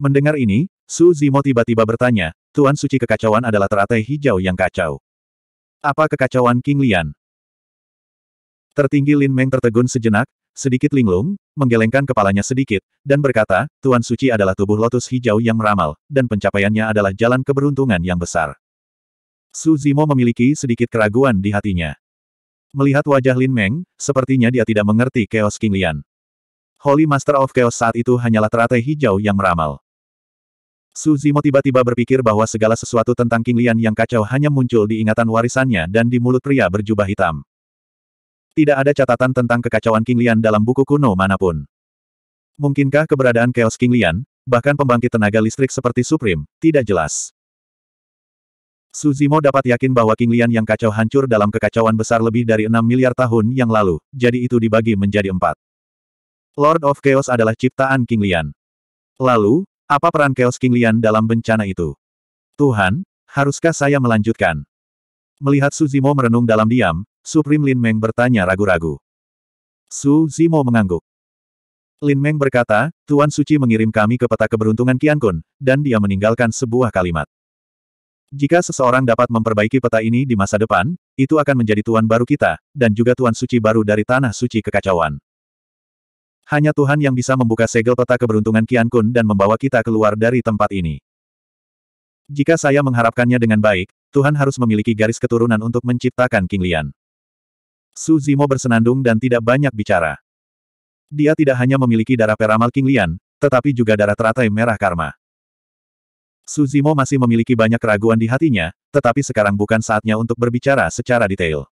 Mendengar ini, Su Zimo tiba-tiba bertanya, Tuan Suci Kekacauan adalah teratai hijau yang kacau. Apa kekacauan King Lian? Tertinggi Lin Meng tertegun sejenak, sedikit linglung, menggelengkan kepalanya sedikit, dan berkata, Tuan Suci adalah tubuh lotus hijau yang meramal, dan pencapaiannya adalah jalan keberuntungan yang besar. Su Zimo memiliki sedikit keraguan di hatinya. Melihat wajah Lin Meng, sepertinya dia tidak mengerti Chaos King Lian. Holy Master of Chaos saat itu hanyalah teratai hijau yang meramal. Su Zimo tiba-tiba berpikir bahwa segala sesuatu tentang King Lian yang kacau hanya muncul di ingatan warisannya dan di mulut pria berjubah hitam. Tidak ada catatan tentang kekacauan King Lian dalam buku kuno manapun. Mungkinkah keberadaan Chaos King Lian, bahkan pembangkit tenaga listrik seperti Supreme, tidak jelas. Suzimo dapat yakin bahwa King Lian yang kacau hancur dalam kekacauan besar lebih dari 6 miliar tahun yang lalu, jadi itu dibagi menjadi empat. Lord of Chaos adalah ciptaan King Lian. Lalu, apa peran Chaos King Lian dalam bencana itu? Tuhan, haruskah saya melanjutkan? Melihat Suzimo merenung dalam diam, Supreme Lin Meng bertanya ragu-ragu. Su Zimo mengangguk. Lin Meng berkata, Tuan Suci mengirim kami ke peta keberuntungan Kian Kun, dan dia meninggalkan sebuah kalimat. Jika seseorang dapat memperbaiki peta ini di masa depan, itu akan menjadi tuan baru kita, dan juga tuan suci baru dari tanah suci kekacauan. Hanya Tuhan yang bisa membuka segel peta keberuntungan Kian Kun dan membawa kita keluar dari tempat ini. Jika saya mengharapkannya dengan baik, Tuhan harus memiliki garis keturunan untuk menciptakan King Lian. Su Zimo bersenandung dan tidak banyak bicara. Dia tidak hanya memiliki darah peramal King Lian, tetapi juga darah teratai merah karma. Su Zimo masih memiliki banyak keraguan di hatinya, tetapi sekarang bukan saatnya untuk berbicara secara detail.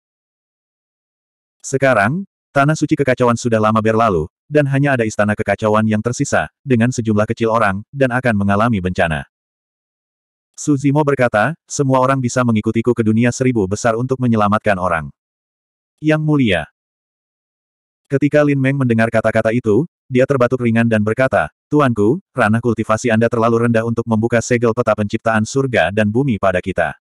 Sekarang, tanah suci kekacauan sudah lama berlalu, dan hanya ada istana kekacauan yang tersisa, dengan sejumlah kecil orang, dan akan mengalami bencana. Suzimo berkata, semua orang bisa mengikutiku ke dunia seribu besar untuk menyelamatkan orang. Yang mulia. Ketika Lin Meng mendengar kata-kata itu, dia terbatuk ringan dan berkata, Tuanku, ranah kultivasi Anda terlalu rendah untuk membuka segel peta penciptaan surga dan bumi pada kita.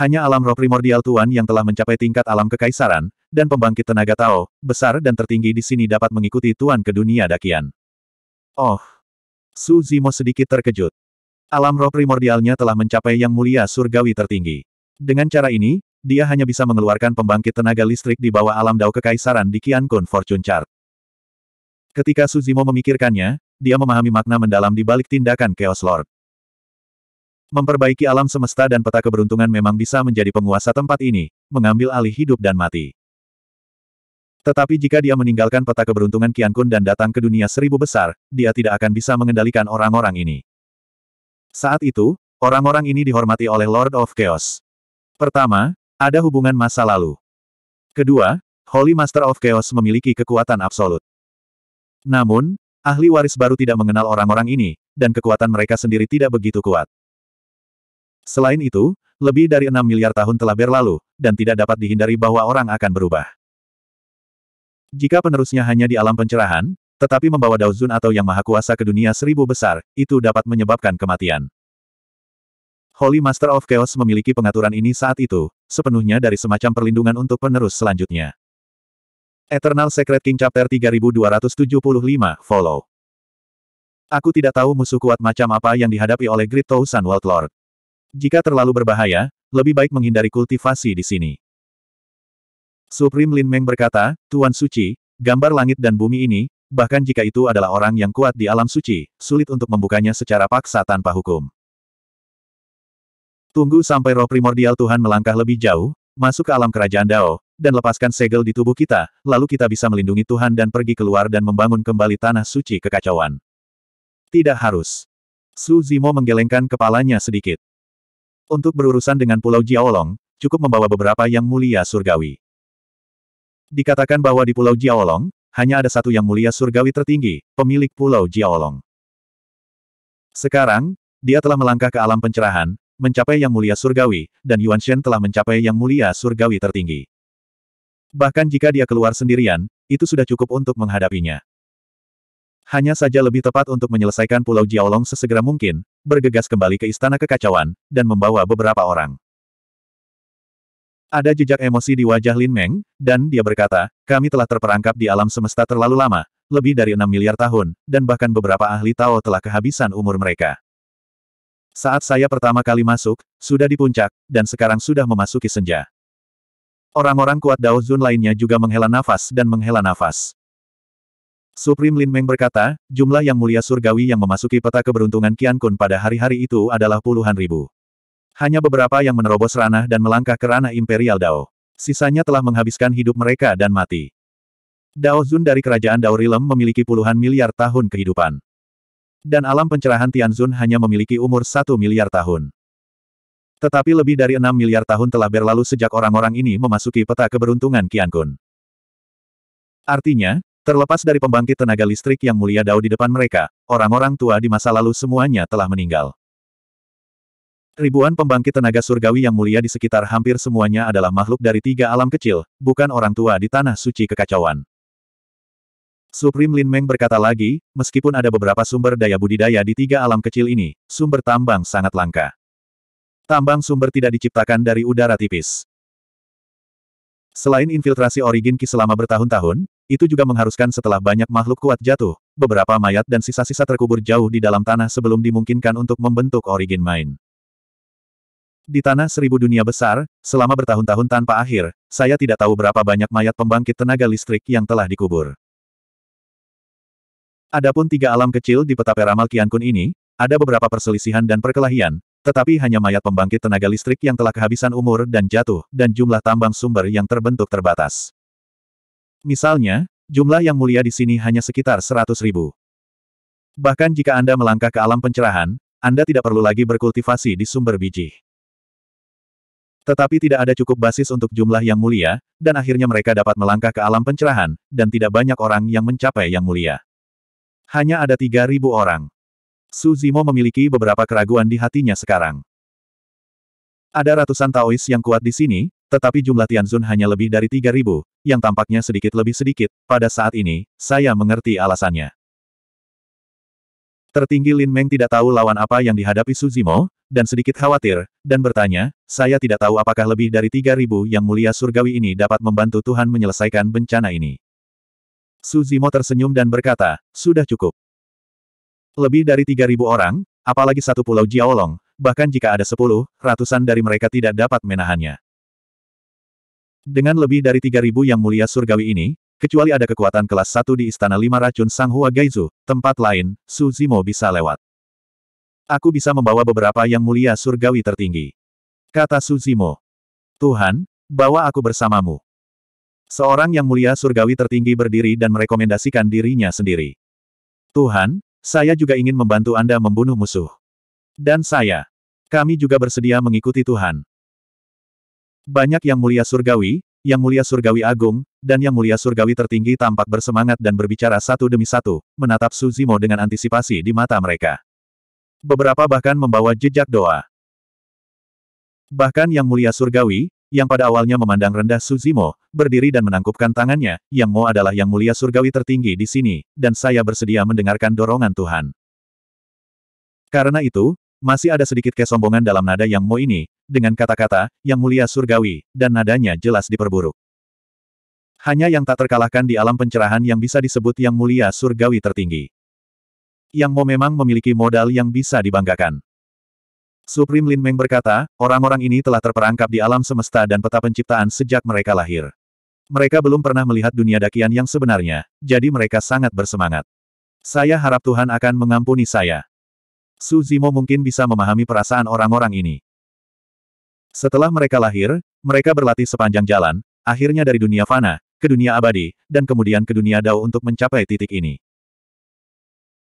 Hanya alam roh primordial Tuan yang telah mencapai tingkat alam kekaisaran, dan pembangkit tenaga Tao, besar dan tertinggi di sini dapat mengikuti Tuan ke dunia dakian. Oh! Su Zimo sedikit terkejut. Alam roh primordialnya telah mencapai yang mulia surgawi tertinggi. Dengan cara ini, dia hanya bisa mengeluarkan pembangkit tenaga listrik di bawah alam dao kekaisaran di Kian Kun Fortune Chart. Ketika Suzimo memikirkannya, dia memahami makna mendalam di balik tindakan Chaos Lord. Memperbaiki alam semesta dan peta keberuntungan memang bisa menjadi penguasa tempat ini, mengambil alih hidup dan mati. Tetapi jika dia meninggalkan peta keberuntungan Kian Kun dan datang ke dunia seribu besar, dia tidak akan bisa mengendalikan orang-orang ini. Saat itu, orang-orang ini dihormati oleh Lord of Chaos. Pertama, ada hubungan masa lalu. Kedua, Holy Master of Chaos memiliki kekuatan absolut. Namun, ahli waris baru tidak mengenal orang-orang ini, dan kekuatan mereka sendiri tidak begitu kuat. Selain itu, lebih dari 6 miliar tahun telah berlalu, dan tidak dapat dihindari bahwa orang akan berubah. Jika penerusnya hanya di alam pencerahan, tetapi membawa Daozun atau Yang Maha Kuasa ke dunia seribu besar, itu dapat menyebabkan kematian. Holy Master of Chaos memiliki pengaturan ini saat itu, sepenuhnya dari semacam perlindungan untuk penerus selanjutnya. Eternal Secret King Chapter 3275, Follow. Aku tidak tahu musuh kuat macam apa yang dihadapi oleh Great Sun World Lord. Jika terlalu berbahaya, lebih baik menghindari kultivasi di sini. Supreme Lin Meng berkata, Tuan Suci, gambar langit dan bumi ini, bahkan jika itu adalah orang yang kuat di alam suci, sulit untuk membukanya secara paksa tanpa hukum. Tunggu sampai roh primordial Tuhan melangkah lebih jauh, masuk ke alam kerajaan Dao, dan lepaskan segel di tubuh kita, lalu kita bisa melindungi Tuhan dan pergi keluar dan membangun kembali tanah suci kekacauan. Tidak harus. Su Zimo menggelengkan kepalanya sedikit. Untuk berurusan dengan Pulau Jiaolong, cukup membawa beberapa yang mulia surgawi. Dikatakan bahwa di Pulau Jiaolong, hanya ada satu yang mulia surgawi tertinggi, pemilik Pulau Jiaolong. Sekarang, dia telah melangkah ke alam pencerahan, mencapai yang mulia surgawi, dan Yuan Shen telah mencapai yang mulia surgawi tertinggi. Bahkan jika dia keluar sendirian, itu sudah cukup untuk menghadapinya. Hanya saja lebih tepat untuk menyelesaikan Pulau Jiaolong sesegera mungkin, bergegas kembali ke Istana Kekacauan, dan membawa beberapa orang. Ada jejak emosi di wajah Lin Meng, dan dia berkata, kami telah terperangkap di alam semesta terlalu lama, lebih dari 6 miliar tahun, dan bahkan beberapa ahli Tao telah kehabisan umur mereka. Saat saya pertama kali masuk, sudah di puncak, dan sekarang sudah memasuki senja. Orang-orang kuat Dao Zun lainnya juga menghela nafas dan menghela nafas. Supreme Lin Meng berkata, jumlah yang mulia surgawi yang memasuki peta keberuntungan Qian Kun pada hari-hari itu adalah puluhan ribu. Hanya beberapa yang menerobos ranah dan melangkah ke ranah Imperial Dao. Sisanya telah menghabiskan hidup mereka dan mati. Dao Zun dari kerajaan Dao Rilem memiliki puluhan miliar tahun kehidupan dan alam pencerahan Tianzun hanya memiliki umur satu miliar tahun. Tetapi lebih dari enam miliar tahun telah berlalu sejak orang-orang ini memasuki peta keberuntungan Qiankun. Artinya, terlepas dari pembangkit tenaga listrik yang mulia Dao di depan mereka, orang-orang tua di masa lalu semuanya telah meninggal. Ribuan pembangkit tenaga surgawi yang mulia di sekitar hampir semuanya adalah makhluk dari tiga alam kecil, bukan orang tua di tanah suci kekacauan. Supreme Lin Meng berkata lagi, meskipun ada beberapa sumber daya budidaya di tiga alam kecil ini, sumber tambang sangat langka. Tambang sumber tidak diciptakan dari udara tipis. Selain infiltrasi origin Ki selama bertahun-tahun, itu juga mengharuskan setelah banyak makhluk kuat jatuh, beberapa mayat dan sisa-sisa terkubur jauh di dalam tanah sebelum dimungkinkan untuk membentuk origin main. Di tanah seribu dunia besar, selama bertahun-tahun tanpa akhir, saya tidak tahu berapa banyak mayat pembangkit tenaga listrik yang telah dikubur. Adapun tiga alam kecil di peta peramal Kian Kun ini, ada beberapa perselisihan dan perkelahian, tetapi hanya mayat pembangkit tenaga listrik yang telah kehabisan umur dan jatuh, dan jumlah tambang sumber yang terbentuk terbatas. Misalnya, jumlah yang mulia di sini hanya sekitar 100 ribu. Bahkan jika Anda melangkah ke alam pencerahan, Anda tidak perlu lagi berkultivasi di sumber biji. Tetapi tidak ada cukup basis untuk jumlah yang mulia, dan akhirnya mereka dapat melangkah ke alam pencerahan, dan tidak banyak orang yang mencapai yang mulia. Hanya ada 3.000 orang. Su Zimo memiliki beberapa keraguan di hatinya sekarang. Ada ratusan Taois yang kuat di sini, tetapi jumlah Tianzun hanya lebih dari 3.000, yang tampaknya sedikit lebih sedikit. Pada saat ini, saya mengerti alasannya. Tertinggi Lin Meng tidak tahu lawan apa yang dihadapi Suzimo, dan sedikit khawatir, dan bertanya, saya tidak tahu apakah lebih dari 3.000 yang mulia surgawi ini dapat membantu Tuhan menyelesaikan bencana ini. Su Zimo tersenyum dan berkata, sudah cukup. Lebih dari 3.000 orang, apalagi satu pulau Jiaolong, bahkan jika ada sepuluh, ratusan dari mereka tidak dapat menahannya. Dengan lebih dari 3.000 yang mulia surgawi ini, kecuali ada kekuatan kelas 1 di Istana Lima Racun Sang Hua Gaizu, tempat lain, Su Zimo bisa lewat. Aku bisa membawa beberapa yang mulia surgawi tertinggi. Kata Su Zimo. Tuhan, bawa aku bersamamu. Seorang yang mulia surgawi tertinggi berdiri dan merekomendasikan dirinya sendiri. Tuhan, saya juga ingin membantu Anda membunuh musuh. Dan saya. Kami juga bersedia mengikuti Tuhan. Banyak yang mulia surgawi, yang mulia surgawi agung, dan yang mulia surgawi tertinggi tampak bersemangat dan berbicara satu demi satu, menatap Suzimo dengan antisipasi di mata mereka. Beberapa bahkan membawa jejak doa. Bahkan yang mulia surgawi, yang pada awalnya memandang rendah Suzimo, berdiri dan menangkupkan tangannya, Yang Mo adalah yang mulia surgawi tertinggi di sini, dan saya bersedia mendengarkan dorongan Tuhan. Karena itu, masih ada sedikit kesombongan dalam nada Yang Mo ini, dengan kata-kata, Yang mulia surgawi, dan nadanya jelas diperburuk. Hanya yang tak terkalahkan di alam pencerahan yang bisa disebut Yang mulia surgawi tertinggi. Yang Mo memang memiliki modal yang bisa dibanggakan. Supreme Lin Meng berkata, orang-orang ini telah terperangkap di alam semesta dan peta penciptaan sejak mereka lahir. Mereka belum pernah melihat dunia dakian yang sebenarnya, jadi mereka sangat bersemangat. Saya harap Tuhan akan mengampuni saya. Su Zimo mungkin bisa memahami perasaan orang-orang ini. Setelah mereka lahir, mereka berlatih sepanjang jalan, akhirnya dari dunia fana, ke dunia abadi, dan kemudian ke dunia dao untuk mencapai titik ini.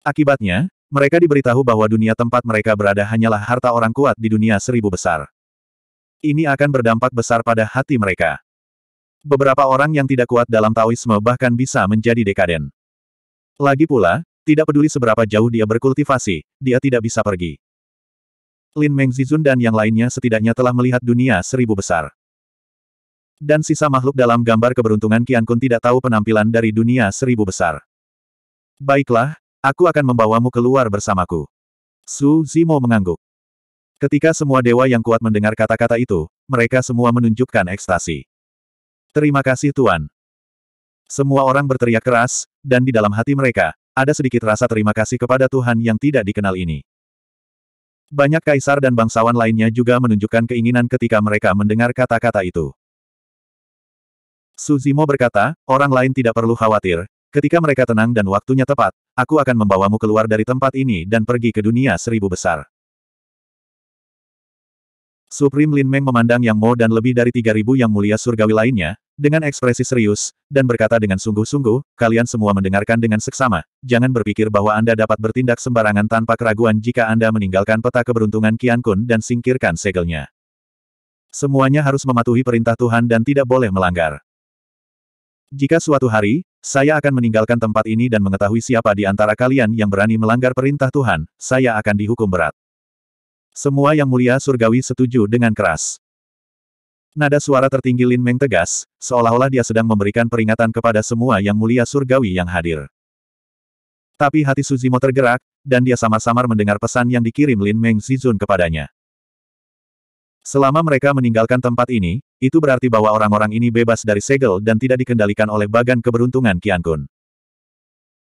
Akibatnya, mereka diberitahu bahwa dunia tempat mereka berada hanyalah harta orang kuat di dunia seribu besar. Ini akan berdampak besar pada hati mereka. Beberapa orang yang tidak kuat dalam Taoisme bahkan bisa menjadi dekaden. Lagi pula, tidak peduli seberapa jauh dia berkultivasi, dia tidak bisa pergi. Lin Meng Zizun dan yang lainnya setidaknya telah melihat dunia seribu besar. Dan sisa makhluk dalam gambar keberuntungan Qian Kun tidak tahu penampilan dari dunia seribu besar. Baiklah, Aku akan membawamu keluar bersamaku. Su Zimo mengangguk. Ketika semua dewa yang kuat mendengar kata-kata itu, mereka semua menunjukkan ekstasi. Terima kasih Tuan. Semua orang berteriak keras, dan di dalam hati mereka, ada sedikit rasa terima kasih kepada Tuhan yang tidak dikenal ini. Banyak kaisar dan bangsawan lainnya juga menunjukkan keinginan ketika mereka mendengar kata-kata itu. Suzimo berkata, orang lain tidak perlu khawatir, ketika mereka tenang dan waktunya tepat, Aku akan membawamu keluar dari tempat ini dan pergi ke dunia seribu besar. Supreme Lin Meng memandang Yang Mo dan lebih dari 3.000 yang mulia surgawi lainnya, dengan ekspresi serius, dan berkata dengan sungguh-sungguh, kalian semua mendengarkan dengan seksama, jangan berpikir bahwa Anda dapat bertindak sembarangan tanpa keraguan jika Anda meninggalkan peta keberuntungan Qian Kun dan singkirkan segelnya. Semuanya harus mematuhi perintah Tuhan dan tidak boleh melanggar. Jika suatu hari, saya akan meninggalkan tempat ini dan mengetahui siapa di antara kalian yang berani melanggar perintah Tuhan, saya akan dihukum berat. Semua yang mulia surgawi setuju dengan keras. Nada suara tertinggi Lin Meng tegas, seolah-olah dia sedang memberikan peringatan kepada semua yang mulia surgawi yang hadir. Tapi hati Suzimo tergerak, dan dia samar-samar mendengar pesan yang dikirim Lin Meng Zizun kepadanya. Selama mereka meninggalkan tempat ini, itu berarti bahwa orang-orang ini bebas dari segel dan tidak dikendalikan oleh bagan keberuntungan Kian Kun.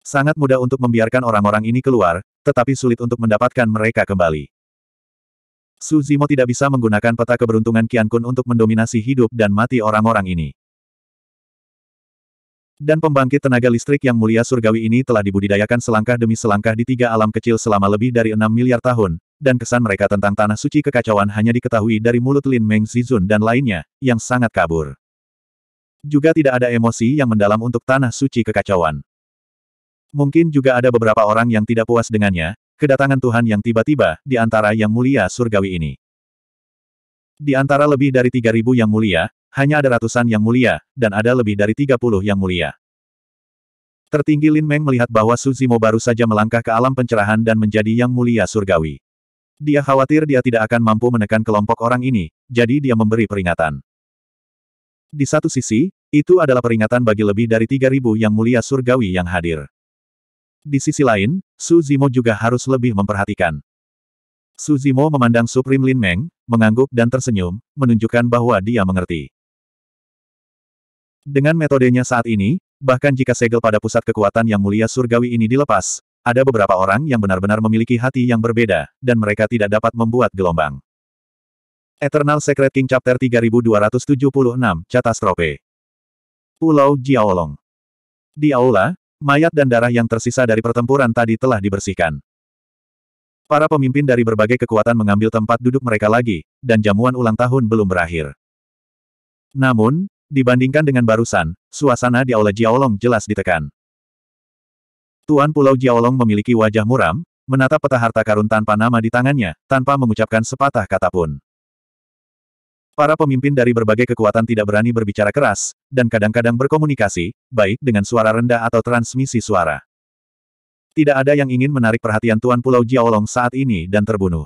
Sangat mudah untuk membiarkan orang-orang ini keluar, tetapi sulit untuk mendapatkan mereka kembali. Su Zimo tidak bisa menggunakan peta keberuntungan Kian Kun untuk mendominasi hidup dan mati orang-orang ini. Dan pembangkit tenaga listrik yang mulia surgawi ini telah dibudidayakan selangkah demi selangkah di tiga alam kecil selama lebih dari enam miliar tahun, dan kesan mereka tentang Tanah Suci kekacauan hanya diketahui dari mulut Lin Meng Zizun dan lainnya, yang sangat kabur. Juga tidak ada emosi yang mendalam untuk Tanah Suci kekacauan. Mungkin juga ada beberapa orang yang tidak puas dengannya, kedatangan Tuhan yang tiba-tiba, di antara yang mulia surgawi ini. Di antara lebih dari 3.000 yang mulia, hanya ada ratusan yang mulia, dan ada lebih dari 30 yang mulia. Tertinggi Lin Meng melihat bahwa Suzimo baru saja melangkah ke alam pencerahan dan menjadi yang mulia surgawi. Dia khawatir dia tidak akan mampu menekan kelompok orang ini, jadi dia memberi peringatan. Di satu sisi, itu adalah peringatan bagi lebih dari 3.000 yang mulia surgawi yang hadir. Di sisi lain, Su Zimo juga harus lebih memperhatikan. Su Zimo memandang Supreme Lin Meng, mengangguk dan tersenyum, menunjukkan bahwa dia mengerti. Dengan metodenya saat ini, bahkan jika segel pada pusat kekuatan yang mulia surgawi ini dilepas, ada beberapa orang yang benar-benar memiliki hati yang berbeda, dan mereka tidak dapat membuat gelombang. Eternal Secret King Chapter 3276, Catastrophe Pulau Jiaolong Di aula, mayat dan darah yang tersisa dari pertempuran tadi telah dibersihkan. Para pemimpin dari berbagai kekuatan mengambil tempat duduk mereka lagi, dan jamuan ulang tahun belum berakhir. Namun, dibandingkan dengan barusan, suasana di aula Jiaolong jelas ditekan. Tuan Pulau Jiaolong memiliki wajah muram, menatap peta harta karun tanpa nama di tangannya, tanpa mengucapkan sepatah kata pun. Para pemimpin dari berbagai kekuatan tidak berani berbicara keras, dan kadang-kadang berkomunikasi, baik dengan suara rendah atau transmisi suara. Tidak ada yang ingin menarik perhatian Tuan Pulau Jiaolong saat ini dan terbunuh.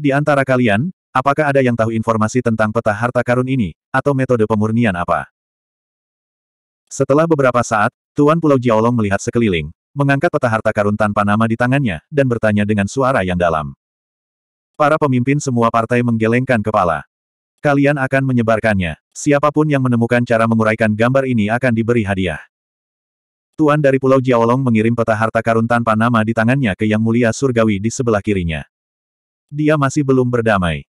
Di antara kalian, apakah ada yang tahu informasi tentang peta harta karun ini, atau metode pemurnian apa? Setelah beberapa saat, Tuan Pulau Jiaolong melihat sekeliling, mengangkat peta harta karun tanpa nama di tangannya, dan bertanya dengan suara yang dalam. Para pemimpin semua partai menggelengkan kepala. Kalian akan menyebarkannya. Siapapun yang menemukan cara menguraikan gambar ini akan diberi hadiah. Tuan dari Pulau Jiaolong mengirim peta harta karun tanpa nama di tangannya ke Yang Mulia Surgawi di sebelah kirinya. Dia masih belum berdamai.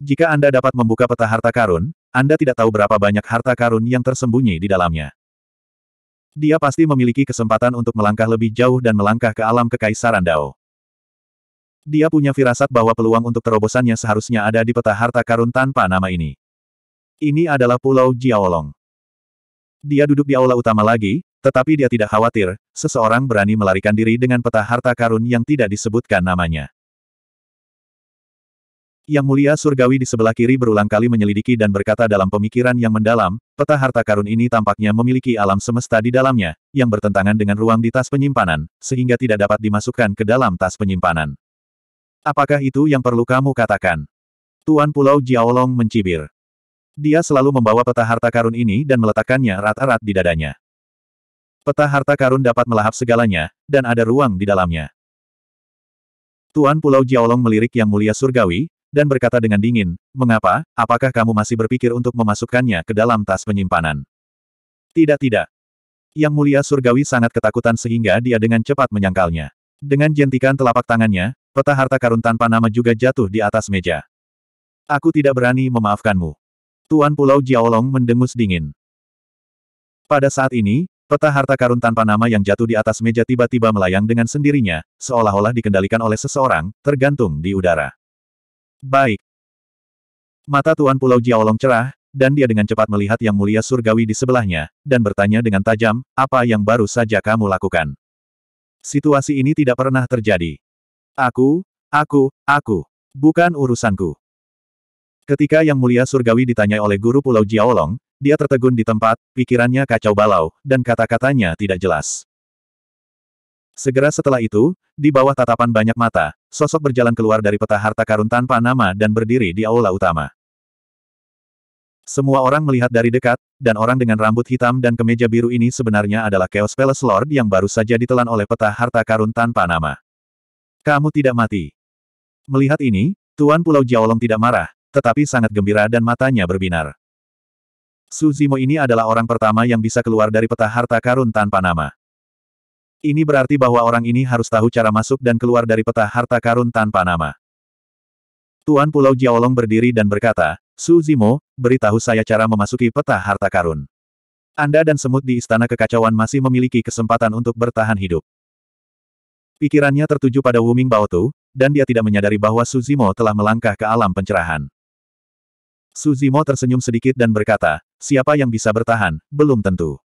Jika Anda dapat membuka peta harta karun, Anda tidak tahu berapa banyak harta karun yang tersembunyi di dalamnya. Dia pasti memiliki kesempatan untuk melangkah lebih jauh dan melangkah ke alam kekaisaran Dao. Dia punya firasat bahwa peluang untuk terobosannya seharusnya ada di peta harta karun tanpa nama ini. Ini adalah Pulau Jiaolong. Dia duduk di aula utama lagi, tetapi dia tidak khawatir, seseorang berani melarikan diri dengan peta harta karun yang tidak disebutkan namanya. Yang mulia surgawi di sebelah kiri berulang kali menyelidiki dan berkata dalam pemikiran yang mendalam, peta harta karun ini tampaknya memiliki alam semesta di dalamnya, yang bertentangan dengan ruang di tas penyimpanan, sehingga tidak dapat dimasukkan ke dalam tas penyimpanan. Apakah itu yang perlu kamu katakan? Tuan Pulau Jiaolong mencibir. Dia selalu membawa peta harta karun ini dan meletakkannya erat-erat di dadanya. Peta harta karun dapat melahap segalanya, dan ada ruang di dalamnya. Tuan Pulau Jiaolong melirik Yang Mulia Surgawi, dan berkata dengan dingin, Mengapa, apakah kamu masih berpikir untuk memasukkannya ke dalam tas penyimpanan? Tidak-tidak. Yang mulia surgawi sangat ketakutan sehingga dia dengan cepat menyangkalnya. Dengan jentikan telapak tangannya, peta harta karun tanpa nama juga jatuh di atas meja. Aku tidak berani memaafkanmu. Tuan Pulau Jiaolong mendengus dingin. Pada saat ini, peta harta karun tanpa nama yang jatuh di atas meja tiba-tiba melayang dengan sendirinya, seolah-olah dikendalikan oleh seseorang, tergantung di udara. Baik. Mata Tuan Pulau Jiaolong cerah, dan dia dengan cepat melihat yang mulia surgawi di sebelahnya, dan bertanya dengan tajam, apa yang baru saja kamu lakukan? Situasi ini tidak pernah terjadi. Aku, aku, aku. Bukan urusanku. Ketika Yang Mulia Surgawi ditanya oleh Guru Pulau Jiaolong, dia tertegun di tempat, pikirannya kacau balau, dan kata-katanya tidak jelas. Segera setelah itu, di bawah tatapan banyak mata, sosok berjalan keluar dari peta harta karun tanpa nama dan berdiri di aula utama. Semua orang melihat dari dekat, dan orang dengan rambut hitam dan kemeja biru ini sebenarnya adalah Chaos Palace Lord yang baru saja ditelan oleh peta harta karun tanpa nama. Kamu tidak mati. Melihat ini, Tuan Pulau Jiaolong tidak marah, tetapi sangat gembira dan matanya berbinar. Suzimo ini adalah orang pertama yang bisa keluar dari peta harta karun tanpa nama. Ini berarti bahwa orang ini harus tahu cara masuk dan keluar dari peta harta karun tanpa nama. Tuan Pulau Jiaolong berdiri dan berkata, Su Zimo, beritahu saya cara memasuki peta harta karun. Anda dan semut di Istana Kekacauan masih memiliki kesempatan untuk bertahan hidup. Pikirannya tertuju pada Wu Wuming Tu, dan dia tidak menyadari bahwa Su Zimo telah melangkah ke alam pencerahan. Su Zimo tersenyum sedikit dan berkata, siapa yang bisa bertahan, belum tentu.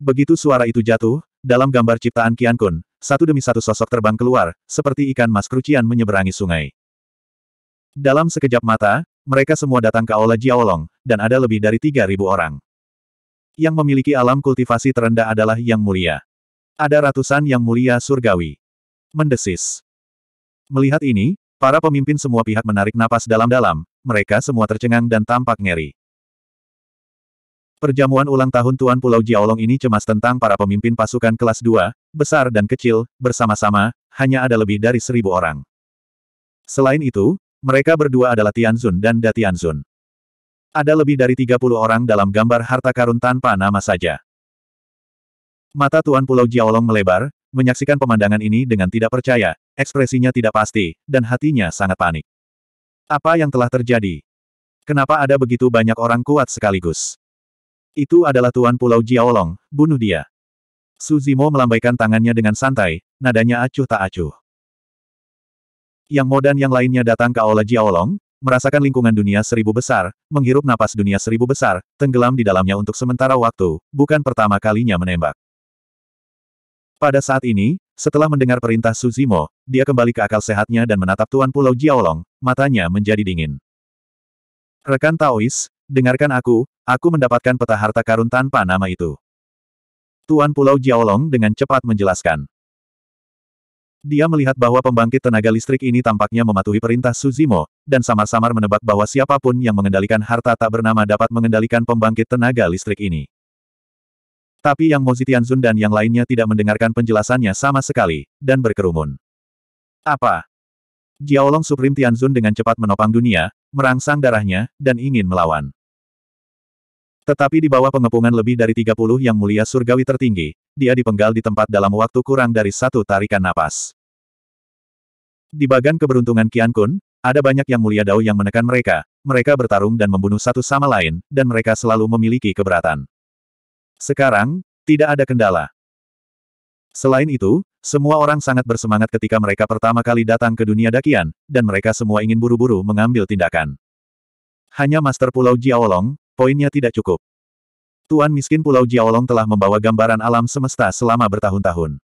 Begitu suara itu jatuh, dalam gambar ciptaan Qian Kun, satu demi satu sosok terbang keluar, seperti ikan mas kerucian menyeberangi sungai. Dalam sekejap mata, mereka semua datang ke Aula Jiaolong, dan ada lebih dari 3.000 orang. Yang memiliki alam kultivasi terendah adalah Yang Mulia. Ada ratusan Yang Mulia surgawi. Mendesis. Melihat ini, para pemimpin semua pihak menarik napas dalam-dalam, mereka semua tercengang dan tampak ngeri. Perjamuan ulang tahun Tuan Pulau Jiaolong ini cemas tentang para pemimpin pasukan kelas 2, besar dan kecil, bersama-sama, hanya ada lebih dari seribu orang. Selain itu, mereka berdua adalah Tianzun dan Datianzun. Ada lebih dari 30 orang dalam gambar harta karun tanpa nama saja. Mata Tuan Pulau Jiaolong melebar, menyaksikan pemandangan ini dengan tidak percaya, ekspresinya tidak pasti, dan hatinya sangat panik. Apa yang telah terjadi? Kenapa ada begitu banyak orang kuat sekaligus? Itu adalah Tuan Pulau Jiaolong, bunuh dia. Su Zimo melambaikan tangannya dengan santai, nadanya acuh tak acuh. Yang Mo dan yang lainnya datang ke Aula Jiaolong, merasakan lingkungan dunia seribu besar, menghirup napas dunia seribu besar, tenggelam di dalamnya untuk sementara waktu, bukan pertama kalinya menembak. Pada saat ini, setelah mendengar perintah Suzimo, dia kembali ke akal sehatnya dan menatap Tuan Pulau Jiaolong, matanya menjadi dingin. Rekan Taois, dengarkan aku, aku mendapatkan peta harta karun tanpa nama itu. Tuan Pulau Jiaolong dengan cepat menjelaskan. Dia melihat bahwa pembangkit tenaga listrik ini tampaknya mematuhi perintah Suzimo, dan samar-samar menebak bahwa siapapun yang mengendalikan harta tak bernama dapat mengendalikan pembangkit tenaga listrik ini. Tapi Yang Mozitianzun dan yang lainnya tidak mendengarkan penjelasannya sama sekali, dan berkerumun. Apa? Jiaolong Supreme Tianzun dengan cepat menopang dunia, merangsang darahnya, dan ingin melawan. Tetapi di bawah pengepungan lebih dari 30 yang mulia surgawi tertinggi, dia dipenggal di tempat dalam waktu kurang dari satu tarikan napas. Di bagan keberuntungan Qian Kun, ada banyak yang mulia Dao yang menekan mereka, mereka bertarung dan membunuh satu sama lain, dan mereka selalu memiliki keberatan. Sekarang, tidak ada kendala. Selain itu, semua orang sangat bersemangat ketika mereka pertama kali datang ke dunia dakian, dan mereka semua ingin buru-buru mengambil tindakan. Hanya Master Pulau Jiaolong, poinnya tidak cukup. Tuan miskin Pulau Jiaolong telah membawa gambaran alam semesta selama bertahun-tahun.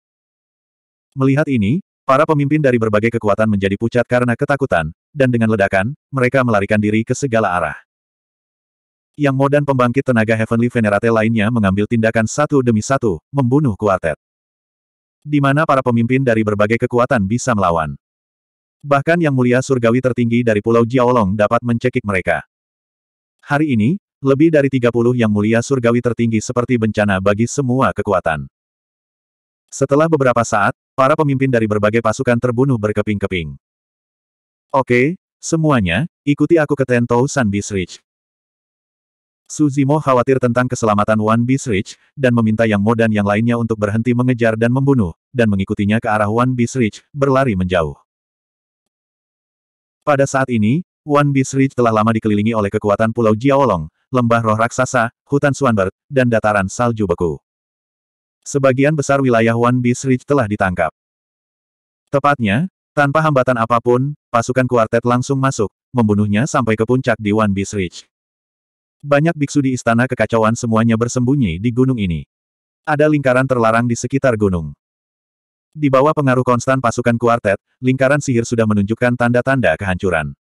Melihat ini, para pemimpin dari berbagai kekuatan menjadi pucat karena ketakutan, dan dengan ledakan, mereka melarikan diri ke segala arah. Yang Mo dan pembangkit tenaga Heavenly Venerate lainnya mengambil tindakan satu demi satu, membunuh kuartet. Di mana para pemimpin dari berbagai kekuatan bisa melawan. Bahkan Yang Mulia Surgawi tertinggi dari Pulau Jiaolong dapat mencekik mereka. Hari ini, lebih dari 30 yang mulia surgawi tertinggi seperti bencana bagi semua kekuatan. Setelah beberapa saat, para pemimpin dari berbagai pasukan terbunuh berkeping-keping. Oke, semuanya, ikuti aku ke Tento San Beast Suzimo khawatir tentang keselamatan One Beast dan meminta Yang Mo dan yang lainnya untuk berhenti mengejar dan membunuh, dan mengikutinya ke arah One Beast berlari menjauh. Pada saat ini, One Beast telah lama dikelilingi oleh kekuatan Pulau Jiaolong, lembah roh raksasa, hutan Swanberg, dan dataran salju beku. Sebagian besar wilayah One Beast Ridge telah ditangkap. Tepatnya, tanpa hambatan apapun, pasukan kuartet langsung masuk, membunuhnya sampai ke puncak di One Beast Ridge. Banyak biksu di istana kekacauan semuanya bersembunyi di gunung ini. Ada lingkaran terlarang di sekitar gunung. Di bawah pengaruh konstan pasukan kuartet, lingkaran sihir sudah menunjukkan tanda-tanda kehancuran.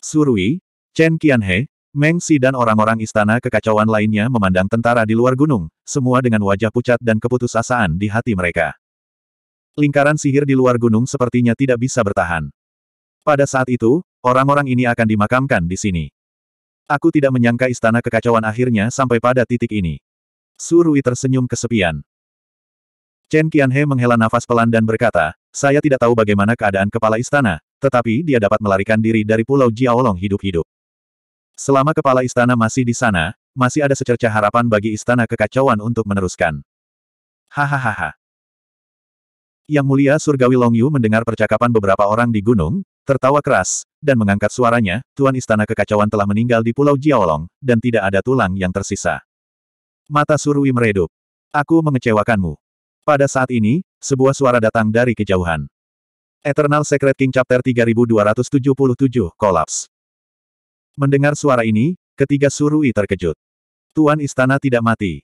Surui, Chen Qianhe, Meng Si dan orang-orang istana kekacauan lainnya memandang tentara di luar gunung, semua dengan wajah pucat dan keputusasaan di hati mereka. Lingkaran sihir di luar gunung sepertinya tidak bisa bertahan. Pada saat itu, orang-orang ini akan dimakamkan di sini. Aku tidak menyangka istana kekacauan akhirnya sampai pada titik ini. Surui tersenyum kesepian. Chen Qianhe menghela nafas pelan dan berkata, saya tidak tahu bagaimana keadaan kepala istana, tetapi dia dapat melarikan diri dari Pulau Jiaolong hidup-hidup. Selama kepala istana masih di sana, masih ada secerca harapan bagi istana kekacauan untuk meneruskan. Hahaha. Yang Mulia Surgawi Longyu mendengar percakapan beberapa orang di gunung, tertawa keras, dan mengangkat suaranya, Tuan Istana Kekacauan telah meninggal di Pulau Jiaolong, dan tidak ada tulang yang tersisa. Mata Surui meredup. Aku mengecewakanmu. Pada saat ini, sebuah suara datang dari kejauhan. Eternal Secret King Chapter 3277, Collapse. Mendengar suara ini, ketiga surui terkejut. Tuan istana tidak mati.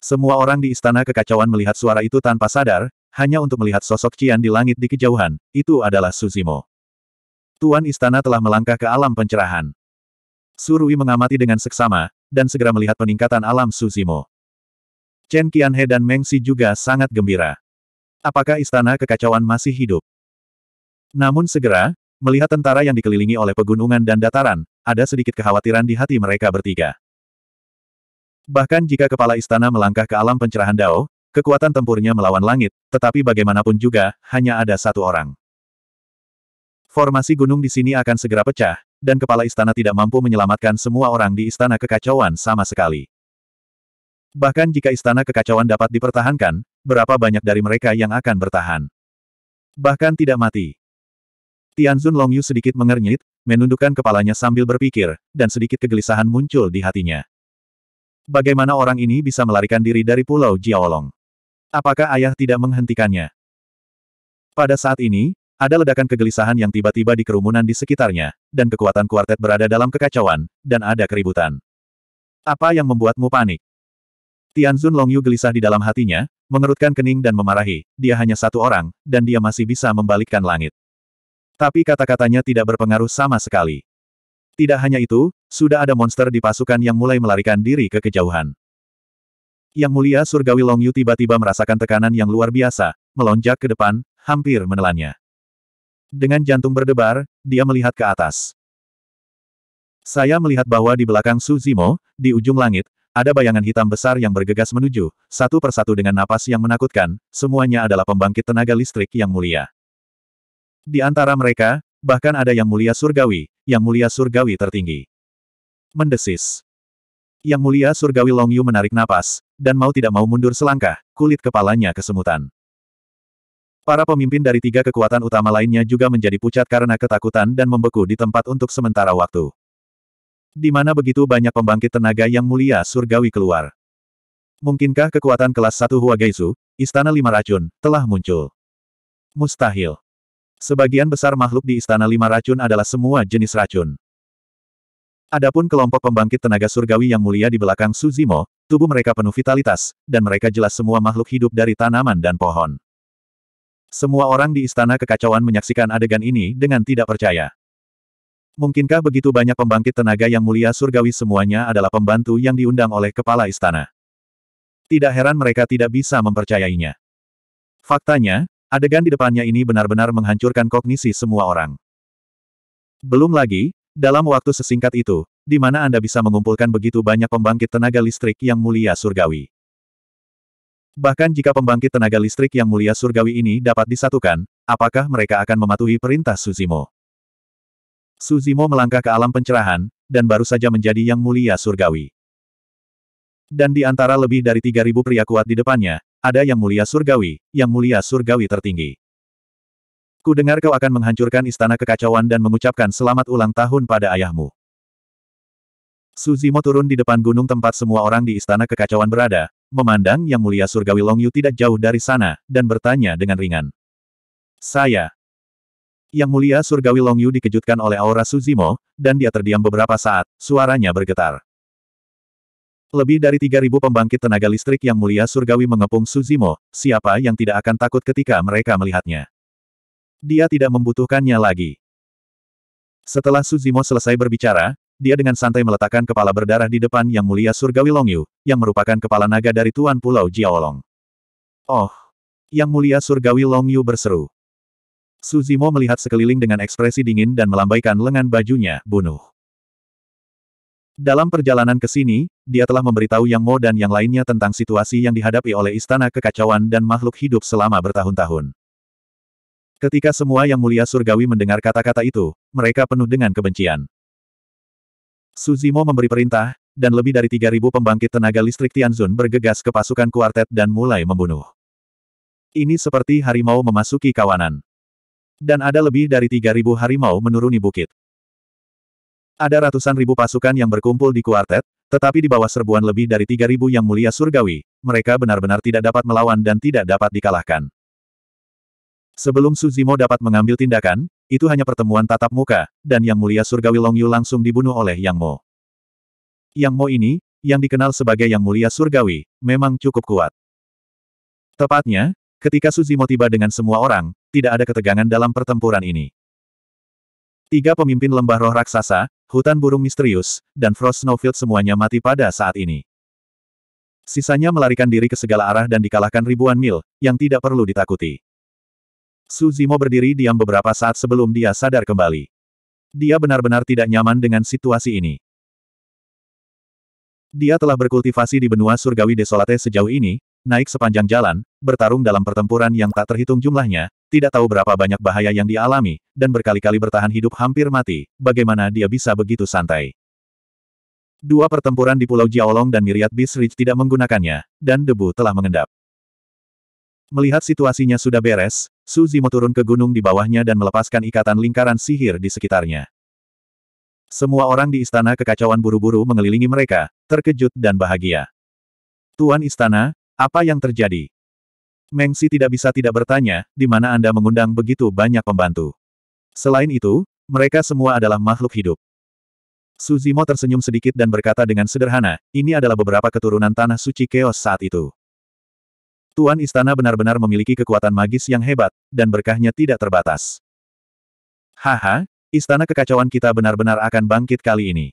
Semua orang di istana kekacauan melihat suara itu tanpa sadar, hanya untuk melihat sosok Cian di langit di kejauhan, itu adalah Suzimo. Tuan istana telah melangkah ke alam pencerahan. Surui mengamati dengan seksama, dan segera melihat peningkatan alam Suzimo. Chen Qianhe dan Meng Si juga sangat gembira. Apakah istana kekacauan masih hidup? Namun segera, Melihat tentara yang dikelilingi oleh pegunungan dan dataran, ada sedikit kekhawatiran di hati mereka bertiga. Bahkan jika kepala istana melangkah ke alam pencerahan Dao, kekuatan tempurnya melawan langit, tetapi bagaimanapun juga, hanya ada satu orang. Formasi gunung di sini akan segera pecah, dan kepala istana tidak mampu menyelamatkan semua orang di istana kekacauan sama sekali. Bahkan jika istana kekacauan dapat dipertahankan, berapa banyak dari mereka yang akan bertahan? Bahkan tidak mati. Tianzun Longyu sedikit mengernyit, menundukkan kepalanya sambil berpikir, dan sedikit kegelisahan muncul di hatinya. Bagaimana orang ini bisa melarikan diri dari Pulau Jiaolong? Apakah ayah tidak menghentikannya? Pada saat ini, ada ledakan kegelisahan yang tiba-tiba di kerumunan di sekitarnya, dan kekuatan kuartet berada dalam kekacauan, dan ada keributan. Apa yang membuatmu panik? Tianzun Longyu gelisah di dalam hatinya, mengerutkan kening dan memarahi, dia hanya satu orang, dan dia masih bisa membalikkan langit. Tapi kata-katanya tidak berpengaruh sama sekali. Tidak hanya itu, sudah ada monster di pasukan yang mulai melarikan diri ke kejauhan. Yang mulia surgawi Longyu tiba-tiba merasakan tekanan yang luar biasa, melonjak ke depan, hampir menelannya. Dengan jantung berdebar, dia melihat ke atas. Saya melihat bahwa di belakang Su Zimo, di ujung langit, ada bayangan hitam besar yang bergegas menuju, satu persatu dengan napas yang menakutkan, semuanya adalah pembangkit tenaga listrik yang mulia. Di antara mereka, bahkan ada yang mulia surgawi, yang mulia surgawi tertinggi. Mendesis. Yang mulia surgawi Long Yu menarik napas, dan mau tidak mau mundur selangkah, kulit kepalanya kesemutan. Para pemimpin dari tiga kekuatan utama lainnya juga menjadi pucat karena ketakutan dan membeku di tempat untuk sementara waktu. Di mana begitu banyak pembangkit tenaga yang mulia surgawi keluar. Mungkinkah kekuatan kelas 1 Huagaizu, Istana Lima Racun, telah muncul? Mustahil. Sebagian besar makhluk di Istana Lima Racun adalah semua jenis racun. Adapun kelompok pembangkit tenaga surgawi yang mulia di belakang Suzimo, tubuh mereka penuh vitalitas, dan mereka jelas semua makhluk hidup dari tanaman dan pohon. Semua orang di Istana Kekacauan menyaksikan adegan ini dengan tidak percaya. Mungkinkah begitu banyak pembangkit tenaga yang mulia surgawi semuanya adalah pembantu yang diundang oleh kepala istana? Tidak heran mereka tidak bisa mempercayainya. Faktanya, Adegan di depannya ini benar-benar menghancurkan kognisi semua orang. Belum lagi, dalam waktu sesingkat itu, di mana Anda bisa mengumpulkan begitu banyak pembangkit tenaga listrik yang mulia surgawi. Bahkan jika pembangkit tenaga listrik yang mulia surgawi ini dapat disatukan, apakah mereka akan mematuhi perintah Suzimo? Suzimo melangkah ke alam pencerahan, dan baru saja menjadi yang mulia surgawi. Dan di antara lebih dari 3.000 pria kuat di depannya, ada yang mulia surgawi, yang mulia surgawi tertinggi. Ku dengar kau akan menghancurkan istana kekacauan dan mengucapkan selamat ulang tahun pada ayahmu. Suzimo turun di depan gunung tempat semua orang di istana kekacauan berada, memandang yang mulia surgawi Longyu tidak jauh dari sana, dan bertanya dengan ringan. Saya. Yang mulia surgawi Longyu dikejutkan oleh aura Suzimo, dan dia terdiam beberapa saat, suaranya bergetar. Lebih dari 3.000 pembangkit tenaga listrik yang mulia surgawi mengepung Suzimo, siapa yang tidak akan takut ketika mereka melihatnya. Dia tidak membutuhkannya lagi. Setelah Suzimo selesai berbicara, dia dengan santai meletakkan kepala berdarah di depan Yang Mulia Surgawi Longyu, yang merupakan kepala naga dari Tuan Pulau Jiaolong. Oh! Yang Mulia Surgawi Longyu berseru. Suzimo melihat sekeliling dengan ekspresi dingin dan melambaikan lengan bajunya, bunuh. Dalam perjalanan ke sini, dia telah memberitahu Yang Mo dan yang lainnya tentang situasi yang dihadapi oleh Istana Kekacauan dan makhluk hidup selama bertahun-tahun. Ketika semua Yang Mulia Surgawi mendengar kata-kata itu, mereka penuh dengan kebencian. Suzimo memberi perintah, dan lebih dari 3.000 pembangkit tenaga listrik Tianzun bergegas ke pasukan kuartet dan mulai membunuh. Ini seperti harimau memasuki kawanan. Dan ada lebih dari 3.000 harimau menuruni bukit. Ada ratusan ribu pasukan yang berkumpul di kuartet, tetapi di bawah serbuan lebih dari tiga ribu yang mulia surgawi, mereka benar-benar tidak dapat melawan dan tidak dapat dikalahkan. Sebelum Suzimo dapat mengambil tindakan, itu hanya pertemuan tatap muka, dan Yang Mulia Surgawi Longyu langsung dibunuh oleh Yang Mo. Yang Mo ini, yang dikenal sebagai Yang Mulia Surgawi, memang cukup kuat. Tepatnya, ketika Suzimo tiba dengan semua orang, tidak ada ketegangan dalam pertempuran ini. Tiga pemimpin lembah roh raksasa, hutan burung misterius, dan Frost Snowfield semuanya mati pada saat ini. Sisanya melarikan diri ke segala arah dan dikalahkan ribuan mil, yang tidak perlu ditakuti. Su Zimo berdiri diam beberapa saat sebelum dia sadar kembali. Dia benar-benar tidak nyaman dengan situasi ini. Dia telah berkultivasi di benua surgawi desolate sejauh ini, naik sepanjang jalan, bertarung dalam pertempuran yang tak terhitung jumlahnya, tidak tahu berapa banyak bahaya yang dialami, dan berkali-kali bertahan hidup hampir mati, bagaimana dia bisa begitu santai. Dua pertempuran di Pulau Jiaolong dan Miriat Beast Ridge tidak menggunakannya, dan debu telah mengendap. Melihat situasinya sudah beres, Su Zimo turun ke gunung di bawahnya dan melepaskan ikatan lingkaran sihir di sekitarnya. Semua orang di istana kekacauan buru-buru mengelilingi mereka, terkejut dan bahagia. Tuan istana, apa yang terjadi? Mengsi tidak bisa tidak bertanya, di mana Anda mengundang begitu banyak pembantu. Selain itu, mereka semua adalah makhluk hidup. Suzimo tersenyum sedikit dan berkata dengan sederhana, ini adalah beberapa keturunan tanah suci keos saat itu. Tuan Istana benar-benar memiliki kekuatan magis yang hebat, dan berkahnya tidak terbatas. Haha, istana kekacauan kita benar-benar akan bangkit kali ini.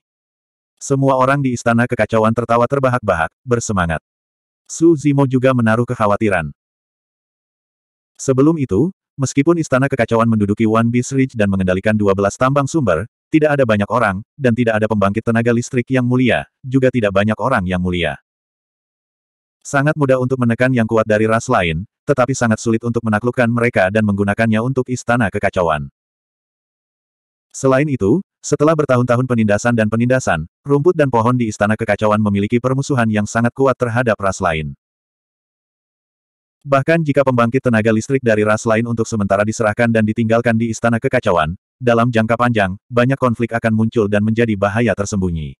Semua orang di istana kekacauan tertawa terbahak-bahak, bersemangat. Su Zimo juga menaruh kekhawatiran. Sebelum itu, meskipun istana kekacauan menduduki One Beast Ridge dan mengendalikan 12 tambang sumber, tidak ada banyak orang, dan tidak ada pembangkit tenaga listrik yang mulia, juga tidak banyak orang yang mulia. Sangat mudah untuk menekan yang kuat dari ras lain, tetapi sangat sulit untuk menaklukkan mereka dan menggunakannya untuk istana kekacauan. Selain itu, setelah bertahun-tahun penindasan dan penindasan, rumput dan pohon di istana kekacauan memiliki permusuhan yang sangat kuat terhadap ras lain. Bahkan jika pembangkit tenaga listrik dari ras lain untuk sementara diserahkan dan ditinggalkan di istana kekacauan, dalam jangka panjang, banyak konflik akan muncul dan menjadi bahaya tersembunyi.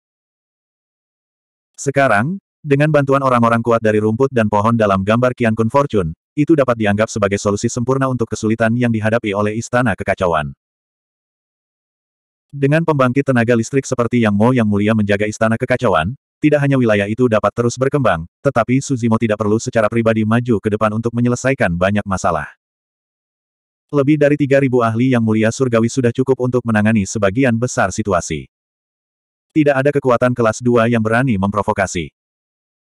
Sekarang, dengan bantuan orang-orang kuat dari rumput dan pohon dalam gambar Kian Kun Fortune, itu dapat dianggap sebagai solusi sempurna untuk kesulitan yang dihadapi oleh istana kekacauan. Dengan pembangkit tenaga listrik seperti yang Mo Yang Mulia menjaga istana kekacauan, tidak hanya wilayah itu dapat terus berkembang, tetapi Suzimo tidak perlu secara pribadi maju ke depan untuk menyelesaikan banyak masalah. Lebih dari 3.000 ahli yang mulia surgawi sudah cukup untuk menangani sebagian besar situasi. Tidak ada kekuatan kelas 2 yang berani memprovokasi.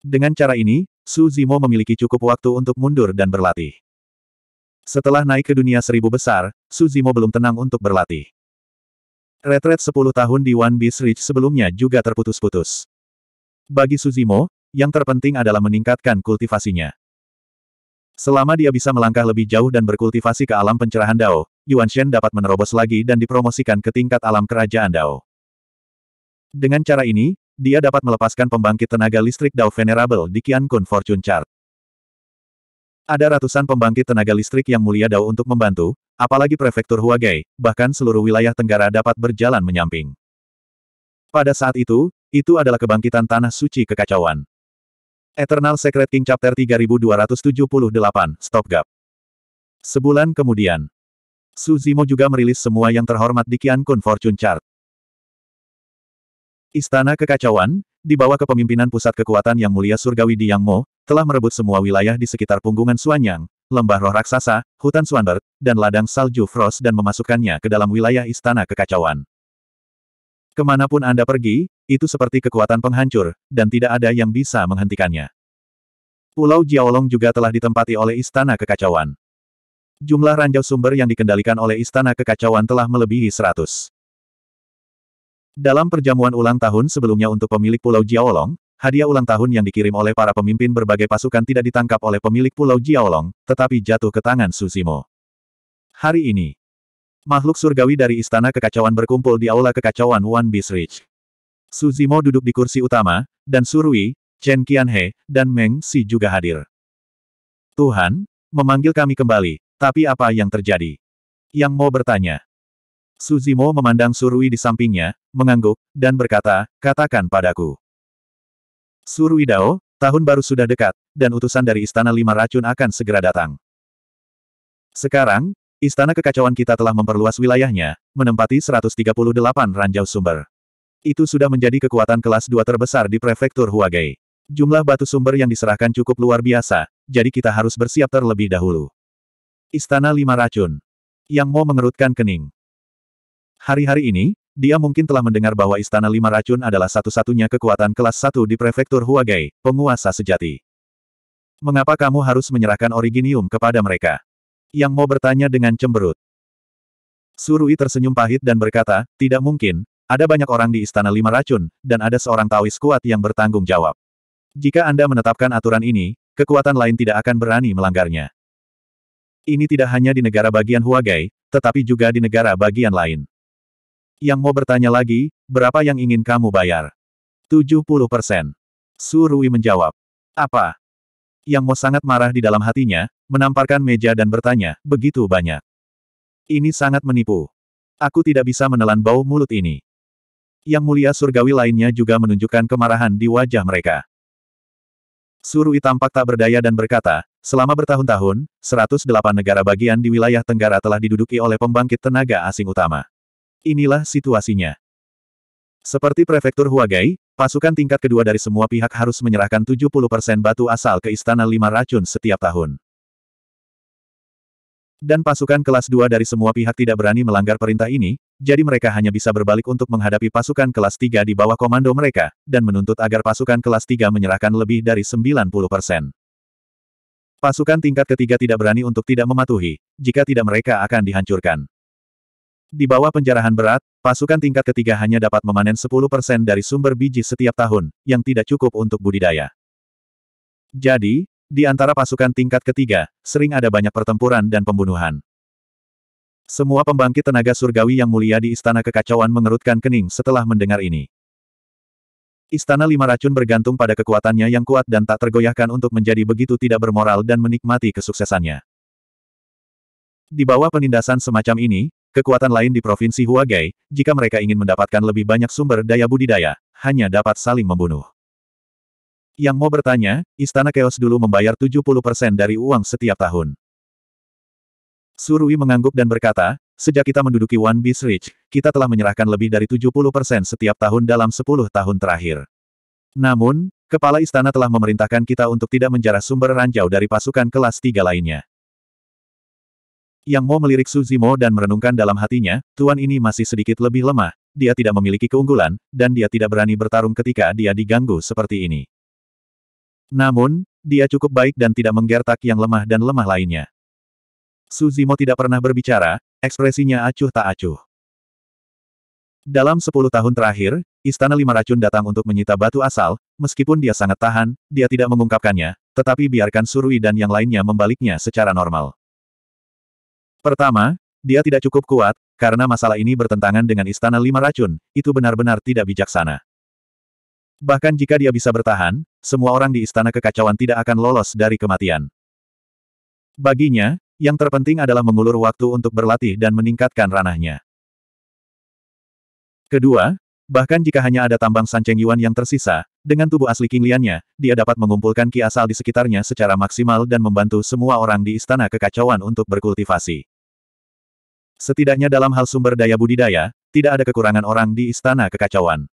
Dengan cara ini, Suzimo memiliki cukup waktu untuk mundur dan berlatih. Setelah naik ke dunia seribu besar, Suzimo belum tenang untuk berlatih. Retret 10 tahun di One Beast Ridge sebelumnya juga terputus-putus. Bagi Suzimo, yang terpenting adalah meningkatkan kultivasinya. Selama dia bisa melangkah lebih jauh dan berkultivasi ke alam pencerahan Dao, Yuan Shen dapat menerobos lagi dan dipromosikan ke tingkat alam kerajaan Dao. Dengan cara ini, dia dapat melepaskan pembangkit tenaga listrik Dao Venerable di Qian Kun Fortune Chart. Ada ratusan pembangkit tenaga listrik yang mulia Dao untuk membantu, Apalagi prefektur Huagai, bahkan seluruh wilayah tenggara dapat berjalan menyamping. Pada saat itu, itu adalah kebangkitan tanah suci kekacauan. Eternal Secret King Chapter 3278, Stopgap. Sebulan kemudian, Suzimo juga merilis semua yang terhormat di Kun Fortune Chart. Istana Kekacauan, di bawah kepemimpinan pusat kekuatan Yang Mulia Surgawi di Yangmo, telah merebut semua wilayah di sekitar punggungan Suanyang, lembah roh raksasa, hutan Swanberg, dan ladang salju Frost dan memasukkannya ke dalam wilayah istana kekacauan. Kemanapun Anda pergi, itu seperti kekuatan penghancur, dan tidak ada yang bisa menghentikannya. Pulau Jiaolong juga telah ditempati oleh istana kekacauan. Jumlah ranjau sumber yang dikendalikan oleh istana kekacauan telah melebihi 100. Dalam perjamuan ulang tahun sebelumnya untuk pemilik Pulau Jiaolong, hadiah ulang tahun yang dikirim oleh para pemimpin berbagai pasukan tidak ditangkap oleh pemilik pulau Jiaolong, tetapi jatuh ke tangan Susimo. Hari ini, makhluk surgawi dari Istana Kekacauan berkumpul di Aula Kekacauan One Beast Ridge. Suzimo duduk di kursi utama, dan Surui, Chen Qianhe, dan Meng Si juga hadir. Tuhan, memanggil kami kembali, tapi apa yang terjadi? Yang mau bertanya. Suzimo memandang Surui di sampingnya, mengangguk, dan berkata, katakan padaku. Surwidao, tahun baru sudah dekat, dan utusan dari Istana Lima Racun akan segera datang. Sekarang, Istana Kekacauan kita telah memperluas wilayahnya, menempati 138 ranjau sumber. Itu sudah menjadi kekuatan kelas 2 terbesar di prefektur Huagai. Jumlah batu sumber yang diserahkan cukup luar biasa, jadi kita harus bersiap terlebih dahulu. Istana Lima Racun. Yang mau mengerutkan kening. Hari-hari ini, dia mungkin telah mendengar bahwa Istana Lima Racun adalah satu-satunya kekuatan kelas satu di prefektur Huagai, penguasa sejati. Mengapa kamu harus menyerahkan originium kepada mereka? Yang mau bertanya dengan cemberut. Surui tersenyum pahit dan berkata, tidak mungkin, ada banyak orang di Istana Lima Racun, dan ada seorang Taois kuat yang bertanggung jawab. Jika Anda menetapkan aturan ini, kekuatan lain tidak akan berani melanggarnya. Ini tidak hanya di negara bagian Huagai, tetapi juga di negara bagian lain yang mau bertanya lagi, berapa yang ingin kamu bayar? 70 persen. Su Rui menjawab. Apa? Yang mau sangat marah di dalam hatinya, menamparkan meja dan bertanya, begitu banyak. Ini sangat menipu. Aku tidak bisa menelan bau mulut ini. Yang mulia surgawi lainnya juga menunjukkan kemarahan di wajah mereka. Surui tampak tak berdaya dan berkata, selama bertahun-tahun, 108 negara bagian di wilayah Tenggara telah diduduki oleh pembangkit tenaga asing utama. Inilah situasinya. Seperti Prefektur Huagai, pasukan tingkat kedua dari semua pihak harus menyerahkan 70% batu asal ke Istana Lima Racun setiap tahun. Dan pasukan kelas 2 dari semua pihak tidak berani melanggar perintah ini, jadi mereka hanya bisa berbalik untuk menghadapi pasukan kelas 3 di bawah komando mereka, dan menuntut agar pasukan kelas 3 menyerahkan lebih dari 90%. Pasukan tingkat ketiga tidak berani untuk tidak mematuhi, jika tidak mereka akan dihancurkan. Di bawah penjarahan berat, pasukan tingkat ketiga hanya dapat memanen 10% dari sumber biji setiap tahun, yang tidak cukup untuk budidaya. Jadi, di antara pasukan tingkat ketiga, sering ada banyak pertempuran dan pembunuhan. Semua pembangkit tenaga surgawi yang mulia di Istana Kekacauan mengerutkan kening setelah mendengar ini. Istana Lima Racun bergantung pada kekuatannya yang kuat dan tak tergoyahkan untuk menjadi begitu tidak bermoral dan menikmati kesuksesannya. Di bawah penindasan semacam ini, Kekuatan lain di Provinsi Huagai, jika mereka ingin mendapatkan lebih banyak sumber daya budidaya, hanya dapat saling membunuh. Yang mau bertanya, Istana Chaos dulu membayar 70% dari uang setiap tahun. Surui mengangguk dan berkata, sejak kita menduduki One Beast Ridge, kita telah menyerahkan lebih dari 70% setiap tahun dalam 10 tahun terakhir. Namun, Kepala Istana telah memerintahkan kita untuk tidak menjarah sumber ranjau dari pasukan kelas 3 lainnya. Yang Mo melirik Suzimo dan merenungkan dalam hatinya, tuan ini masih sedikit lebih lemah, dia tidak memiliki keunggulan, dan dia tidak berani bertarung ketika dia diganggu seperti ini. Namun, dia cukup baik dan tidak menggertak yang lemah dan lemah lainnya. Suzimo tidak pernah berbicara, ekspresinya acuh tak acuh. Dalam sepuluh tahun terakhir, Istana Lima Racun datang untuk menyita batu asal, meskipun dia sangat tahan, dia tidak mengungkapkannya, tetapi biarkan Surui dan yang lainnya membaliknya secara normal. Pertama, dia tidak cukup kuat, karena masalah ini bertentangan dengan Istana Lima Racun, itu benar-benar tidak bijaksana. Bahkan jika dia bisa bertahan, semua orang di Istana Kekacauan tidak akan lolos dari kematian. Baginya, yang terpenting adalah mengulur waktu untuk berlatih dan meningkatkan ranahnya. Kedua, Bahkan jika hanya ada tambang Sanceng Yuan yang tersisa, dengan tubuh asli King Liannya, dia dapat mengumpulkan ki asal di sekitarnya secara maksimal dan membantu semua orang di Istana Kekacauan untuk berkultivasi. Setidaknya dalam hal sumber daya budidaya, tidak ada kekurangan orang di istana kekacauan.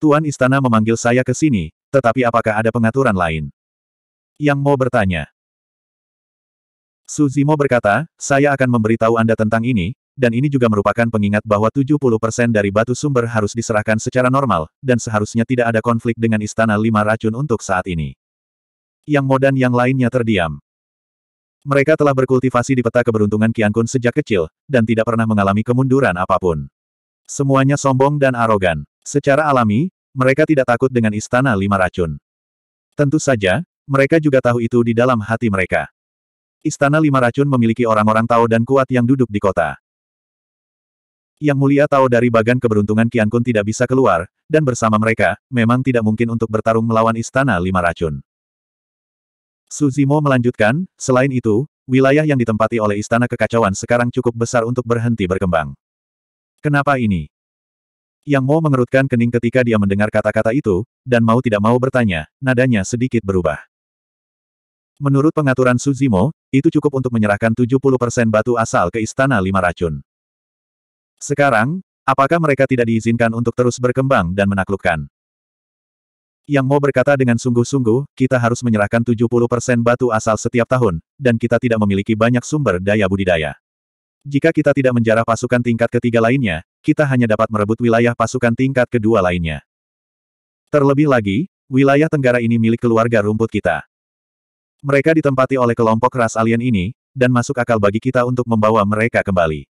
Tuan istana memanggil saya ke sini, tetapi apakah ada pengaturan lain? Yang mau bertanya. Suzimo berkata, saya akan memberitahu Anda tentang ini, dan ini juga merupakan pengingat bahwa 70% dari batu sumber harus diserahkan secara normal, dan seharusnya tidak ada konflik dengan Istana Lima Racun untuk saat ini. Yang Mo dan yang lainnya terdiam. Mereka telah berkultivasi di peta keberuntungan Qiankun sejak kecil, dan tidak pernah mengalami kemunduran apapun. Semuanya sombong dan arogan. Secara alami, mereka tidak takut dengan istana lima racun. Tentu saja, mereka juga tahu itu di dalam hati mereka. Istana lima racun memiliki orang-orang Tao dan kuat yang duduk di kota. Yang mulia Tao dari bagan keberuntungan Qiankun tidak bisa keluar, dan bersama mereka, memang tidak mungkin untuk bertarung melawan istana lima racun. Suzimo melanjutkan, selain itu, wilayah yang ditempati oleh Istana Kekacauan sekarang cukup besar untuk berhenti berkembang. Kenapa ini? Yang mau mengerutkan kening ketika dia mendengar kata-kata itu, dan mau tidak mau bertanya, nadanya sedikit berubah. Menurut pengaturan Suzimo, itu cukup untuk menyerahkan 70% batu asal ke Istana Lima Racun. Sekarang, apakah mereka tidak diizinkan untuk terus berkembang dan menaklukkan? yang mau berkata dengan sungguh-sungguh, kita harus menyerahkan 70% batu asal setiap tahun, dan kita tidak memiliki banyak sumber daya budidaya. Jika kita tidak menjarah pasukan tingkat ketiga lainnya, kita hanya dapat merebut wilayah pasukan tingkat kedua lainnya. Terlebih lagi, wilayah tenggara ini milik keluarga rumput kita. Mereka ditempati oleh kelompok ras alien ini, dan masuk akal bagi kita untuk membawa mereka kembali.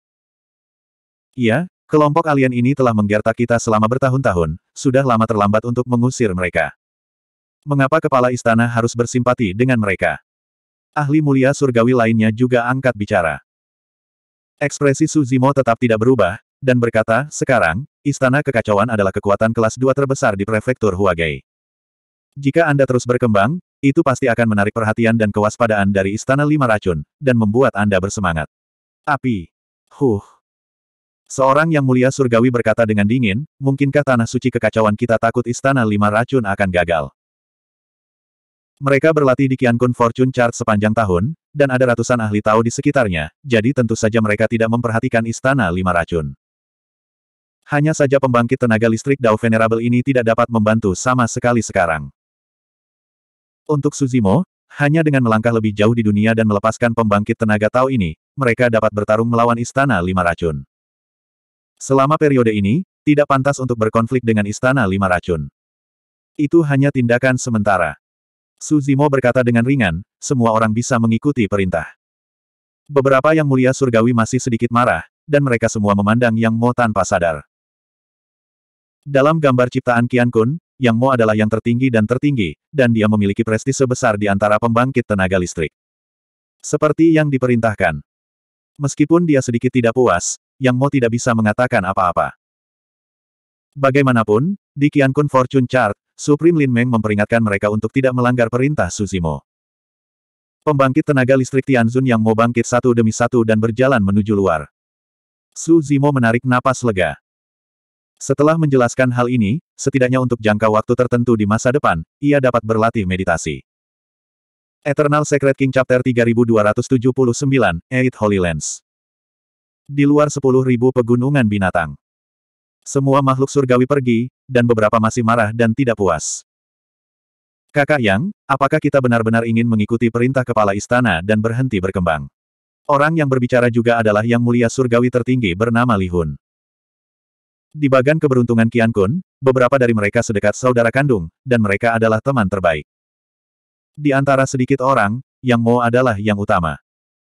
Iya, Kelompok alien ini telah menggertak kita selama bertahun-tahun, sudah lama terlambat untuk mengusir mereka. Mengapa kepala istana harus bersimpati dengan mereka? Ahli mulia surgawi lainnya juga angkat bicara. Ekspresi Suzimo tetap tidak berubah, dan berkata, sekarang, istana kekacauan adalah kekuatan kelas 2 terbesar di prefektur Huagai. Jika Anda terus berkembang, itu pasti akan menarik perhatian dan kewaspadaan dari istana lima racun, dan membuat Anda bersemangat. Api. Huh. Seorang yang mulia surgawi berkata dengan dingin, mungkinkah tanah suci kekacauan kita takut istana lima racun akan gagal? Mereka berlatih di Qiankun Fortune Chart sepanjang tahun, dan ada ratusan ahli tahu di sekitarnya, jadi tentu saja mereka tidak memperhatikan istana lima racun. Hanya saja pembangkit tenaga listrik Dao Venerable ini tidak dapat membantu sama sekali sekarang. Untuk Suzimo, hanya dengan melangkah lebih jauh di dunia dan melepaskan pembangkit tenaga tahu ini, mereka dapat bertarung melawan Istana Lima Racun. Selama periode ini, tidak pantas untuk berkonflik dengan Istana Lima Racun. Itu hanya tindakan sementara. Suzimo berkata dengan ringan, semua orang bisa mengikuti perintah. Beberapa yang mulia surgawi masih sedikit marah, dan mereka semua memandang Yang Mo tanpa sadar. Dalam gambar ciptaan Qian Kun, Yang Mo adalah yang tertinggi dan tertinggi, dan dia memiliki prestise besar di antara pembangkit tenaga listrik. Seperti yang diperintahkan. Meskipun dia sedikit tidak puas, yang Mo tidak bisa mengatakan apa-apa. Bagaimanapun, di Kian Kun Fortune Chart, Supreme Lin Meng memperingatkan mereka untuk tidak melanggar perintah Suzimo. Pembangkit tenaga listrik Tianzun yang mau bangkit satu demi satu dan berjalan menuju luar. Suzimo menarik napas lega. Setelah menjelaskan hal ini, setidaknya untuk jangka waktu tertentu di masa depan, ia dapat berlatih meditasi. Eternal Secret King Chapter 3279, Eight Holy Lands di luar sepuluh ribu pegunungan binatang. Semua makhluk surgawi pergi, dan beberapa masih marah dan tidak puas. Kakak Yang, apakah kita benar-benar ingin mengikuti perintah kepala istana dan berhenti berkembang? Orang yang berbicara juga adalah yang mulia surgawi tertinggi bernama Li Hun. Di bagan keberuntungan Kian Kun, beberapa dari mereka sedekat saudara kandung, dan mereka adalah teman terbaik. Di antara sedikit orang, Yang Mo adalah yang utama.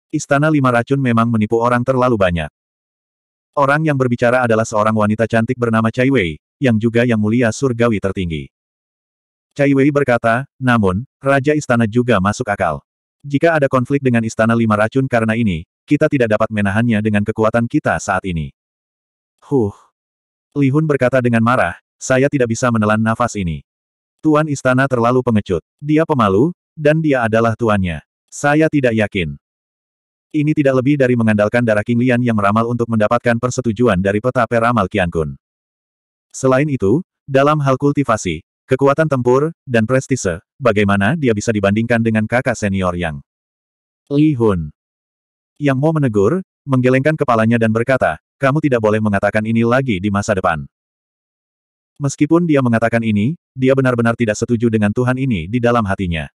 Istana Lima Racun memang menipu orang terlalu banyak. Orang yang berbicara adalah seorang wanita cantik bernama Cai Wei, yang juga yang mulia surgawi tertinggi. Cai Wei berkata, namun, Raja Istana juga masuk akal. Jika ada konflik dengan Istana Lima Racun karena ini, kita tidak dapat menahannya dengan kekuatan kita saat ini. Huh. Li Hun berkata dengan marah, saya tidak bisa menelan nafas ini. Tuan Istana terlalu pengecut. Dia pemalu, dan dia adalah tuannya. Saya tidak yakin. Ini tidak lebih dari mengandalkan darah King Lian yang meramal untuk mendapatkan persetujuan dari peta peramal Qian Kun. Selain itu, dalam hal kultivasi, kekuatan tempur, dan prestise, bagaimana dia bisa dibandingkan dengan kakak senior yang Li Hun. Yang mau menegur, menggelengkan kepalanya dan berkata, kamu tidak boleh mengatakan ini lagi di masa depan. Meskipun dia mengatakan ini, dia benar-benar tidak setuju dengan Tuhan ini di dalam hatinya.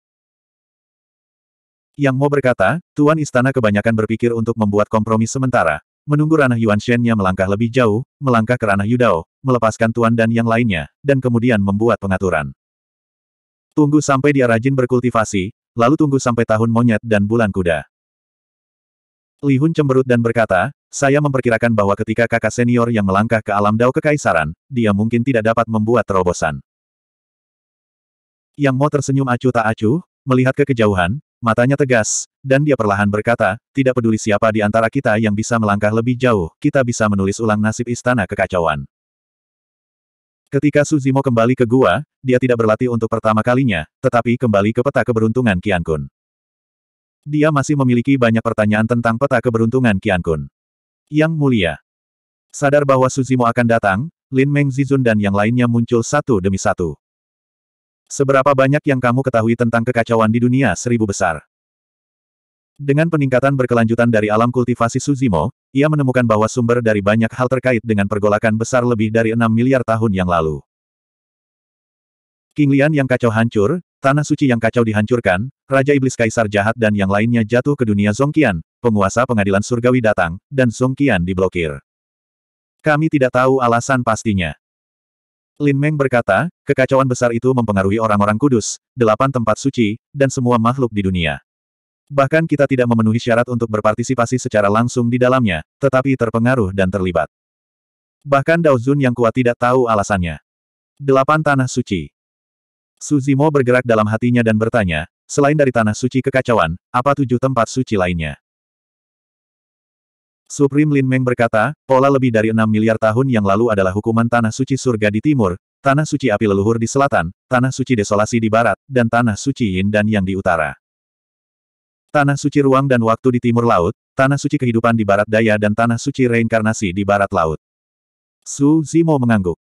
Yang Mo berkata, Tuan Istana kebanyakan berpikir untuk membuat kompromi sementara, menunggu ranah Yuan Shen-nya melangkah lebih jauh, melangkah ke ranah Yudao, melepaskan Tuan dan yang lainnya, dan kemudian membuat pengaturan. Tunggu sampai dia rajin berkultivasi, lalu tunggu sampai tahun monyet dan bulan kuda. Li Hun cemberut dan berkata, saya memperkirakan bahwa ketika kakak senior yang melangkah ke alam dao kekaisaran, dia mungkin tidak dapat membuat terobosan. Yang Mo tersenyum acuh tak acuh, melihat ke kejauhan, matanya tegas, dan dia perlahan berkata, tidak peduli siapa di antara kita yang bisa melangkah lebih jauh, kita bisa menulis ulang nasib istana kekacauan. Ketika Suzimo kembali ke gua, dia tidak berlatih untuk pertama kalinya, tetapi kembali ke peta keberuntungan Qian Kun. Dia masih memiliki banyak pertanyaan tentang peta keberuntungan Qian Kun. Yang mulia. Sadar bahwa Suzimo akan datang, Lin Meng Zizun dan yang lainnya muncul satu demi satu. Seberapa banyak yang kamu ketahui tentang kekacauan di dunia seribu besar? Dengan peningkatan berkelanjutan dari alam kultivasi Suzimo, ia menemukan bahwa sumber dari banyak hal terkait dengan pergolakan besar lebih dari 6 miliar tahun yang lalu. Kinglian yang kacau hancur, tanah suci yang kacau dihancurkan, Raja Iblis Kaisar jahat dan yang lainnya jatuh ke dunia Zongkian, penguasa pengadilan surgawi datang, dan Zongkian diblokir. Kami tidak tahu alasan pastinya. Lin Meng berkata, kekacauan besar itu mempengaruhi orang-orang kudus, delapan tempat suci, dan semua makhluk di dunia. Bahkan kita tidak memenuhi syarat untuk berpartisipasi secara langsung di dalamnya, tetapi terpengaruh dan terlibat. Bahkan Dao Zun yang kuat tidak tahu alasannya. Delapan Tanah Suci Suzimo bergerak dalam hatinya dan bertanya, selain dari Tanah Suci Kekacauan, apa tujuh tempat suci lainnya? Supreme Lin Meng berkata, pola lebih dari 6 miliar tahun yang lalu adalah hukuman tanah suci surga di timur, tanah suci api leluhur di selatan, tanah suci desolasi di barat, dan tanah suci yin dan yang di utara. Tanah suci ruang dan waktu di timur laut, tanah suci kehidupan di barat daya dan tanah suci reinkarnasi di barat laut. Su Zimo mengangguk.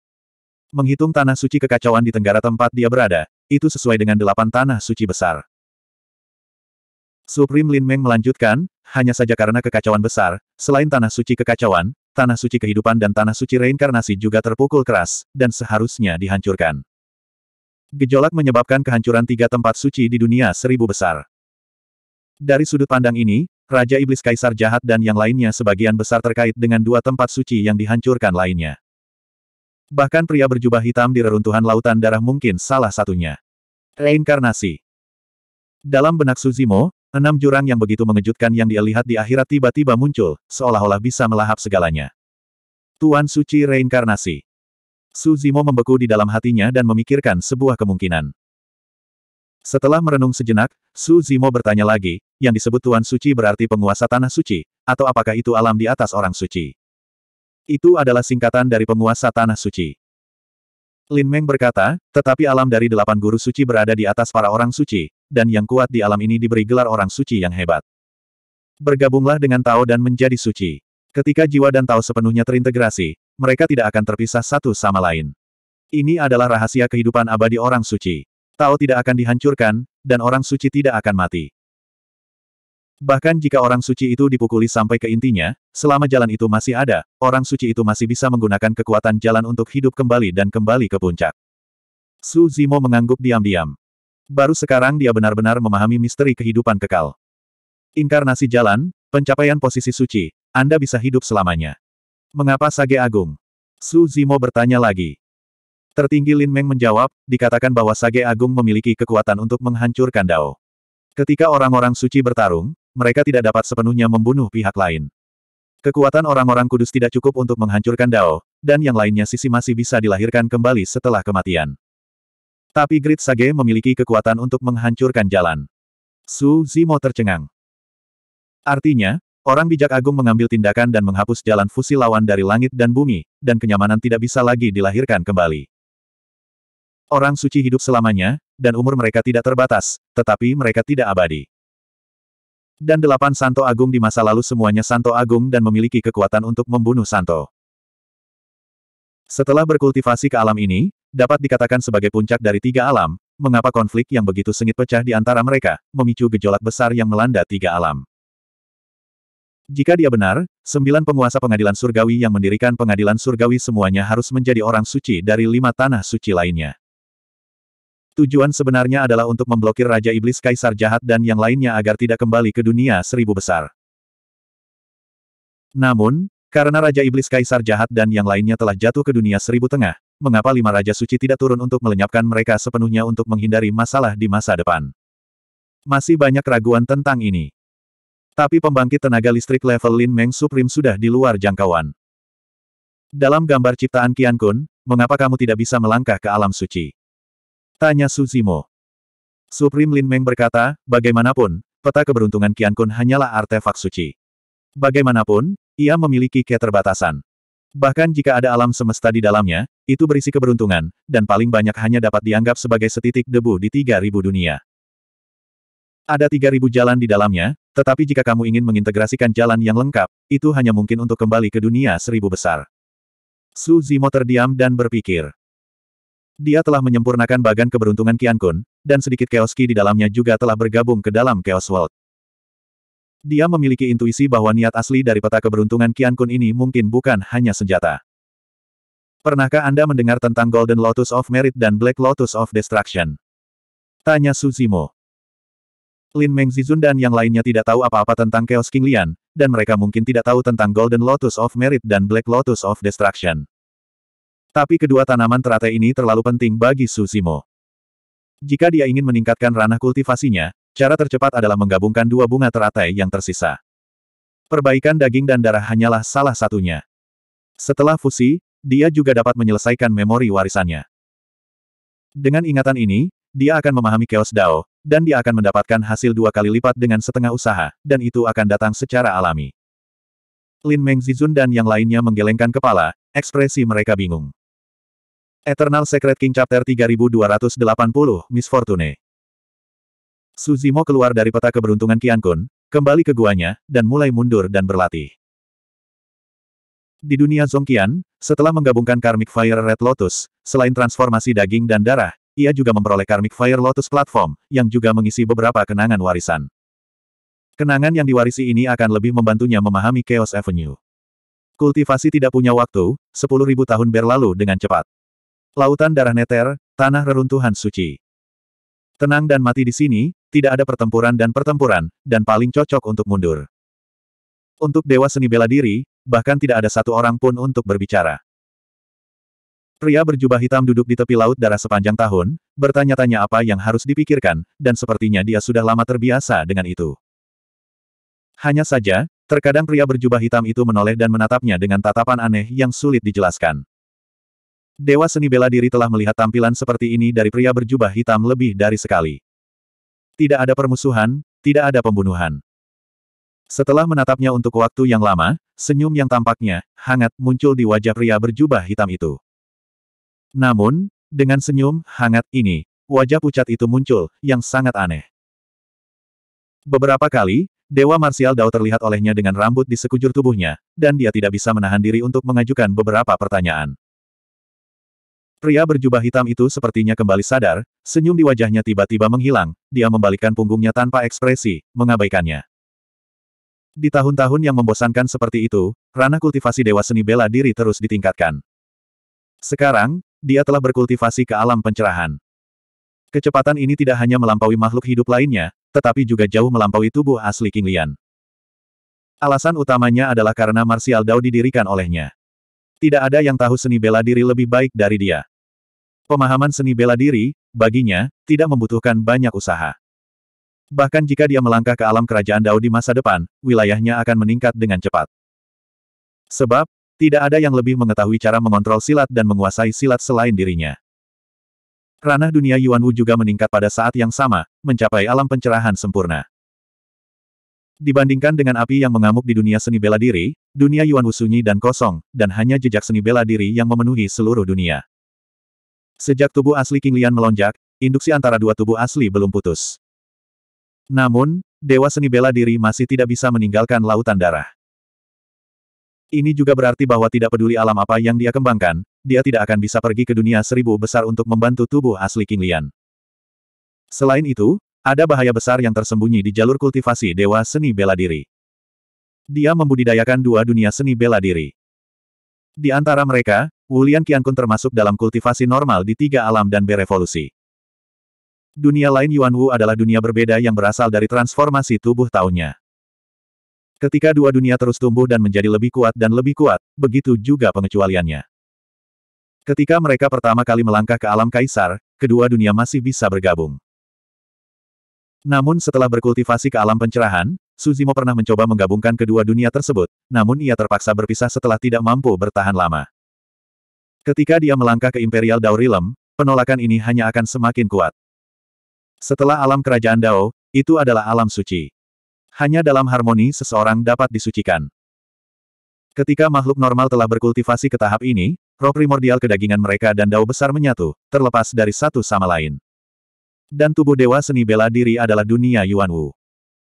Menghitung tanah suci kekacauan di tenggara tempat dia berada, itu sesuai dengan delapan tanah suci besar. Supreme Lin Meng melanjutkan, hanya saja karena kekacauan besar, selain tanah suci kekacauan, tanah suci kehidupan dan tanah suci reinkarnasi juga terpukul keras, dan seharusnya dihancurkan. Gejolak menyebabkan kehancuran tiga tempat suci di dunia seribu besar. Dari sudut pandang ini, Raja Iblis Kaisar Jahat dan yang lainnya sebagian besar terkait dengan dua tempat suci yang dihancurkan lainnya. Bahkan pria berjubah hitam di reruntuhan lautan darah mungkin salah satunya. Reinkarnasi Dalam benak Suzimo, Enam jurang yang begitu mengejutkan yang dia lihat di akhirat tiba-tiba muncul, seolah-olah bisa melahap segalanya. Tuan Suci Reinkarnasi. Su Zimo membeku di dalam hatinya dan memikirkan sebuah kemungkinan. Setelah merenung sejenak, Su Zimo bertanya lagi, yang disebut Tuan Suci berarti penguasa Tanah Suci, atau apakah itu alam di atas orang suci? Itu adalah singkatan dari penguasa Tanah Suci. Lin Meng berkata, tetapi alam dari delapan guru suci berada di atas para orang suci, dan yang kuat di alam ini diberi gelar orang suci yang hebat. Bergabunglah dengan Tao dan menjadi suci. Ketika jiwa dan Tao sepenuhnya terintegrasi, mereka tidak akan terpisah satu sama lain. Ini adalah rahasia kehidupan abadi orang suci. Tao tidak akan dihancurkan, dan orang suci tidak akan mati. Bahkan jika orang suci itu dipukuli sampai ke intinya, selama jalan itu masih ada, orang suci itu masih bisa menggunakan kekuatan jalan untuk hidup kembali dan kembali ke puncak. Su Zimo mengangguk diam-diam. Baru sekarang dia benar-benar memahami misteri kehidupan kekal. Inkarnasi jalan, pencapaian posisi suci, Anda bisa hidup selamanya. Mengapa Sage Agung? Su Zimo bertanya lagi. Tertinggi Lin Meng menjawab, dikatakan bahwa Sage Agung memiliki kekuatan untuk menghancurkan Dao. Ketika orang-orang suci bertarung, mereka tidak dapat sepenuhnya membunuh pihak lain. Kekuatan orang-orang kudus tidak cukup untuk menghancurkan Dao, dan yang lainnya sisi masih bisa dilahirkan kembali setelah kematian. Tapi Grid Sage memiliki kekuatan untuk menghancurkan jalan. Su Zimo tercengang. Artinya, orang bijak agung mengambil tindakan dan menghapus jalan fusi lawan dari langit dan bumi, dan kenyamanan tidak bisa lagi dilahirkan kembali. Orang suci hidup selamanya, dan umur mereka tidak terbatas, tetapi mereka tidak abadi dan delapan Santo Agung di masa lalu semuanya Santo Agung dan memiliki kekuatan untuk membunuh Santo. Setelah berkultivasi ke alam ini, dapat dikatakan sebagai puncak dari tiga alam, mengapa konflik yang begitu sengit pecah di antara mereka, memicu gejolak besar yang melanda tiga alam. Jika dia benar, sembilan penguasa pengadilan surgawi yang mendirikan pengadilan surgawi semuanya harus menjadi orang suci dari lima tanah suci lainnya. Tujuan sebenarnya adalah untuk memblokir Raja Iblis Kaisar Jahat dan yang lainnya agar tidak kembali ke dunia seribu besar. Namun, karena Raja Iblis Kaisar Jahat dan yang lainnya telah jatuh ke dunia seribu tengah, mengapa lima Raja Suci tidak turun untuk melenyapkan mereka sepenuhnya untuk menghindari masalah di masa depan? Masih banyak keraguan tentang ini. Tapi pembangkit tenaga listrik level Lin Meng Supreme sudah di luar jangkauan. Dalam gambar ciptaan Kian Kun, mengapa kamu tidak bisa melangkah ke alam suci? Tanya Suzimo. Supreme Lin Meng berkata, bagaimanapun, peta keberuntungan Qian Kun hanyalah artefak suci. Bagaimanapun, ia memiliki keterbatasan. Bahkan jika ada alam semesta di dalamnya, itu berisi keberuntungan, dan paling banyak hanya dapat dianggap sebagai setitik debu di 3.000 dunia. Ada 3.000 jalan di dalamnya, tetapi jika kamu ingin mengintegrasikan jalan yang lengkap, itu hanya mungkin untuk kembali ke dunia seribu besar. Su Zimo terdiam dan berpikir. Dia telah menyempurnakan bagan keberuntungan Qian Kun, dan sedikit chaos di dalamnya juga telah bergabung ke dalam Chaos World. Dia memiliki intuisi bahwa niat asli dari peta keberuntungan Qian Kun ini mungkin bukan hanya senjata. Pernahkah Anda mendengar tentang Golden Lotus of Merit dan Black Lotus of Destruction? Tanya Suzimo. Lin Meng Zizun dan yang lainnya tidak tahu apa-apa tentang Chaos King Lian, dan mereka mungkin tidak tahu tentang Golden Lotus of Merit dan Black Lotus of Destruction. Tapi kedua tanaman teratai ini terlalu penting bagi Susimo. Jika dia ingin meningkatkan ranah kultivasinya, cara tercepat adalah menggabungkan dua bunga teratai yang tersisa. Perbaikan daging dan darah hanyalah salah satunya. Setelah fusi, dia juga dapat menyelesaikan memori warisannya. Dengan ingatan ini, dia akan memahami Chaos Dao, dan dia akan mendapatkan hasil dua kali lipat dengan setengah usaha, dan itu akan datang secara alami. Lin Meng Zizun dan yang lainnya menggelengkan kepala, ekspresi mereka bingung. Eternal Secret King Chapter 3280, Miss Fortune. Suzimo keluar dari peta keberuntungan Kun, kembali ke guanya, dan mulai mundur dan berlatih. Di dunia Zongqian, setelah menggabungkan Karmic Fire Red Lotus, selain transformasi daging dan darah, ia juga memperoleh Karmic Fire Lotus Platform, yang juga mengisi beberapa kenangan warisan. Kenangan yang diwarisi ini akan lebih membantunya memahami Chaos Avenue. Kultivasi tidak punya waktu, 10.000 tahun berlalu dengan cepat. Lautan darah neter, tanah reruntuhan suci. Tenang dan mati di sini, tidak ada pertempuran dan pertempuran, dan paling cocok untuk mundur. Untuk Dewa Seni Bela Diri, bahkan tidak ada satu orang pun untuk berbicara. Pria berjubah hitam duduk di tepi laut darah sepanjang tahun, bertanya-tanya apa yang harus dipikirkan, dan sepertinya dia sudah lama terbiasa dengan itu. Hanya saja, terkadang pria berjubah hitam itu menoleh dan menatapnya dengan tatapan aneh yang sulit dijelaskan. Dewa seni bela diri telah melihat tampilan seperti ini dari pria berjubah hitam lebih dari sekali. Tidak ada permusuhan, tidak ada pembunuhan. Setelah menatapnya untuk waktu yang lama, senyum yang tampaknya hangat muncul di wajah pria berjubah hitam itu. Namun, dengan senyum hangat ini, wajah pucat itu muncul, yang sangat aneh. Beberapa kali, Dewa Marsial Dao terlihat olehnya dengan rambut di sekujur tubuhnya, dan dia tidak bisa menahan diri untuk mengajukan beberapa pertanyaan. Pria berjubah hitam itu sepertinya kembali sadar, senyum di wajahnya tiba-tiba menghilang, dia membalikkan punggungnya tanpa ekspresi, mengabaikannya. Di tahun-tahun yang membosankan seperti itu, ranah kultivasi dewa seni bela diri terus ditingkatkan. Sekarang, dia telah berkultivasi ke alam pencerahan. Kecepatan ini tidak hanya melampaui makhluk hidup lainnya, tetapi juga jauh melampaui tubuh asli King Lian. Alasan utamanya adalah karena Martial Dao didirikan olehnya. Tidak ada yang tahu seni bela diri lebih baik dari dia. Pemahaman seni bela diri, baginya, tidak membutuhkan banyak usaha. Bahkan jika dia melangkah ke alam kerajaan Dao di masa depan, wilayahnya akan meningkat dengan cepat. Sebab, tidak ada yang lebih mengetahui cara mengontrol silat dan menguasai silat selain dirinya. Ranah dunia Yuan Wu juga meningkat pada saat yang sama, mencapai alam pencerahan sempurna. Dibandingkan dengan api yang mengamuk di dunia seni bela diri, dunia Yuan Wu sunyi dan kosong, dan hanya jejak seni bela diri yang memenuhi seluruh dunia. Sejak tubuh asli King Lian melonjak, induksi antara dua tubuh asli belum putus. Namun, Dewa Seni Bela Diri masih tidak bisa meninggalkan lautan darah. Ini juga berarti bahwa tidak peduli alam apa yang dia kembangkan, dia tidak akan bisa pergi ke dunia seribu besar untuk membantu tubuh asli King Lian. Selain itu, ada bahaya besar yang tersembunyi di jalur kultivasi Dewa Seni Bela Diri. Dia membudidayakan dua dunia seni bela diri. Di antara mereka, Wulian Qiankun termasuk dalam kultivasi normal di tiga alam dan berevolusi. Dunia lain Yuan Wu adalah dunia berbeda yang berasal dari transformasi tubuh tahunnya. Ketika dua dunia terus tumbuh dan menjadi lebih kuat dan lebih kuat, begitu juga pengecualiannya. Ketika mereka pertama kali melangkah ke alam kaisar, kedua dunia masih bisa bergabung. Namun setelah berkultivasi ke alam pencerahan, Suzimo pernah mencoba menggabungkan kedua dunia tersebut, namun ia terpaksa berpisah setelah tidak mampu bertahan lama. Ketika dia melangkah ke Imperial Dao Realm, penolakan ini hanya akan semakin kuat. Setelah alam kerajaan Dao, itu adalah alam suci. Hanya dalam harmoni seseorang dapat disucikan. Ketika makhluk normal telah berkultivasi ke tahap ini, roh primordial kedagingan mereka dan Dao besar menyatu, terlepas dari satu sama lain. Dan tubuh dewa seni bela diri adalah dunia Yuan Wu.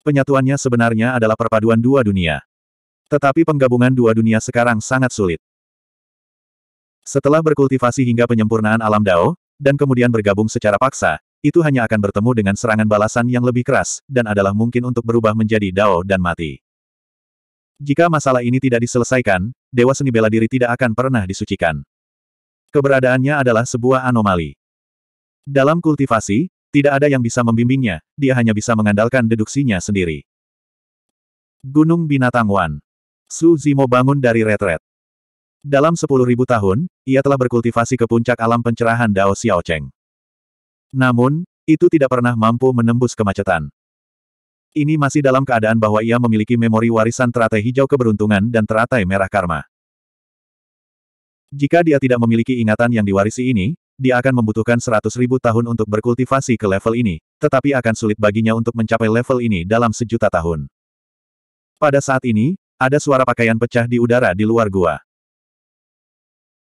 Penyatuannya sebenarnya adalah perpaduan dua dunia. Tetapi penggabungan dua dunia sekarang sangat sulit. Setelah berkultivasi hingga penyempurnaan alam Dao, dan kemudian bergabung secara paksa, itu hanya akan bertemu dengan serangan balasan yang lebih keras, dan adalah mungkin untuk berubah menjadi Dao dan mati. Jika masalah ini tidak diselesaikan, Dewa Seni Bela Diri tidak akan pernah disucikan. Keberadaannya adalah sebuah anomali. Dalam kultivasi, tidak ada yang bisa membimbingnya, dia hanya bisa mengandalkan deduksinya sendiri. Gunung Binatang Wan Su Zimo bangun dari retret. Dalam sepuluh ribu tahun, ia telah berkultivasi ke puncak alam pencerahan Dao Xiao Cheng. Namun, itu tidak pernah mampu menembus kemacetan. Ini masih dalam keadaan bahwa ia memiliki memori warisan teratai hijau keberuntungan dan teratai merah karma. Jika dia tidak memiliki ingatan yang diwarisi ini, dia akan membutuhkan seratus ribu tahun untuk berkultivasi ke level ini, tetapi akan sulit baginya untuk mencapai level ini dalam sejuta tahun. Pada saat ini, ada suara pakaian pecah di udara di luar gua.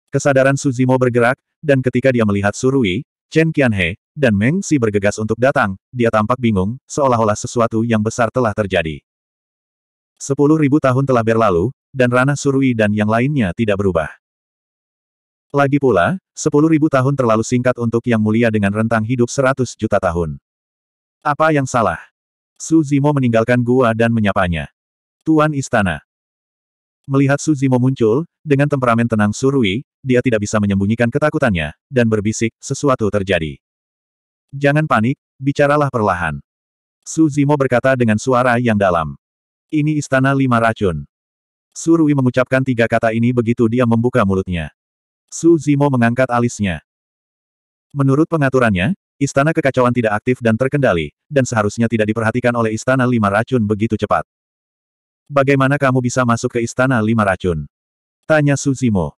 Kesadaran Suzimo bergerak, dan ketika dia melihat Surui, Chen Qianhe, dan Meng Si bergegas untuk datang, dia tampak bingung, seolah-olah sesuatu yang besar telah terjadi. Sepuluh ribu tahun telah berlalu, dan ranah Surui dan yang lainnya tidak berubah. Lagi pula, sepuluh ribu tahun terlalu singkat untuk yang mulia dengan rentang hidup seratus juta tahun. Apa yang salah? Suzimo meninggalkan gua dan menyapanya. Tuan Istana. Melihat Suzimo muncul, dengan temperamen tenang Surui, dia tidak bisa menyembunyikan ketakutannya, dan berbisik, sesuatu terjadi. Jangan panik, bicaralah perlahan. Suzimo berkata dengan suara yang dalam. Ini istana lima racun. Surui mengucapkan tiga kata ini begitu dia membuka mulutnya. Su Zimo mengangkat alisnya. Menurut pengaturannya, istana kekacauan tidak aktif dan terkendali, dan seharusnya tidak diperhatikan oleh istana lima racun begitu cepat. Bagaimana kamu bisa masuk ke istana lima racun? Tanya Su Zimo.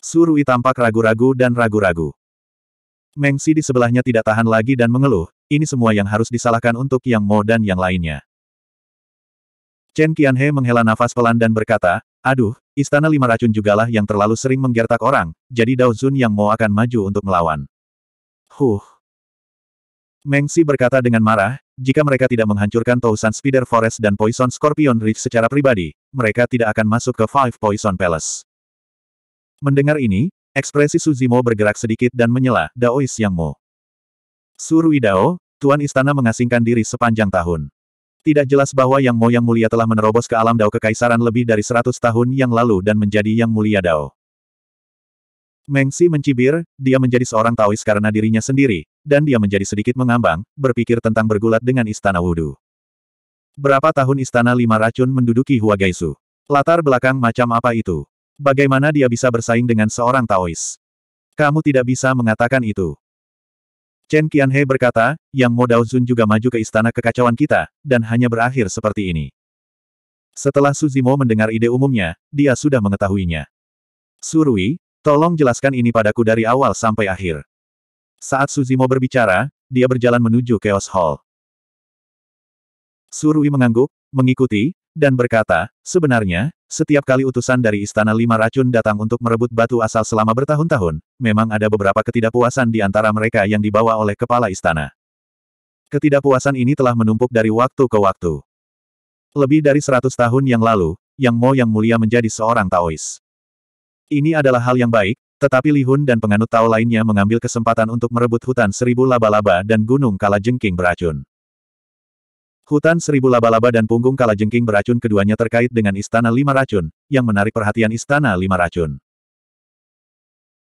Su tampak ragu-ragu dan ragu-ragu. Mengsi di sebelahnya tidak tahan lagi dan mengeluh, ini semua yang harus disalahkan untuk Yang Mo dan yang lainnya. Chen Qianhe menghela nafas pelan dan berkata, Aduh, Istana Lima Racun jugalah yang terlalu sering menggertak orang, jadi Dao Zun yang mau akan maju untuk melawan. Huh. Mengsi berkata dengan marah, jika mereka tidak menghancurkan Tousan Spider Forest dan Poison Scorpion Reef secara pribadi, mereka tidak akan masuk ke Five Poison Palace. Mendengar ini, ekspresi Suzimo bergerak sedikit dan menyela Daois Yang Mo. Surui Dao, Tuan Istana mengasingkan diri sepanjang tahun. Tidak jelas bahwa Yang Mo Yang Mulia telah menerobos ke alam Dao Kekaisaran lebih dari seratus tahun yang lalu dan menjadi Yang Mulia Dao. Meng mencibir, dia menjadi seorang Taois karena dirinya sendiri, dan dia menjadi sedikit mengambang, berpikir tentang bergulat dengan Istana Wudu. Berapa tahun Istana Lima Racun menduduki Hua Gaisu? Latar belakang macam apa itu? Bagaimana dia bisa bersaing dengan seorang Taois? Kamu tidak bisa mengatakan itu. Chen Qianhe berkata, Yang Mo Daozun juga maju ke istana kekacauan kita, dan hanya berakhir seperti ini. Setelah Suzimo mendengar ide umumnya, dia sudah mengetahuinya. Surui, tolong jelaskan ini padaku dari awal sampai akhir. Saat Suzimo berbicara, dia berjalan menuju Chaos Hall. Surui mengangguk, mengikuti, dan berkata, sebenarnya, setiap kali utusan dari Istana Lima Racun datang untuk merebut batu asal selama bertahun-tahun, memang ada beberapa ketidakpuasan di antara mereka yang dibawa oleh kepala istana. Ketidakpuasan ini telah menumpuk dari waktu ke waktu. Lebih dari seratus tahun yang lalu, Yang Mo Yang Mulia menjadi seorang Taois. Ini adalah hal yang baik, tetapi Li Hun dan penganut Tao lainnya mengambil kesempatan untuk merebut hutan seribu laba-laba dan gunung kala jengking beracun. Hutan seribu laba-laba dan punggung kalajengking beracun keduanya terkait dengan Istana Lima Racun, yang menarik perhatian Istana Lima Racun.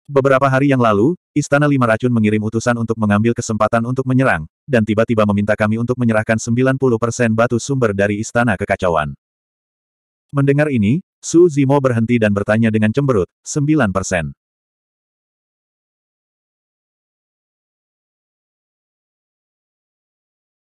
Beberapa hari yang lalu, Istana Lima Racun mengirim utusan untuk mengambil kesempatan untuk menyerang, dan tiba-tiba meminta kami untuk menyerahkan 90% batu sumber dari Istana Kekacauan. Mendengar ini, Su Zimo berhenti dan bertanya dengan cemberut, 9%.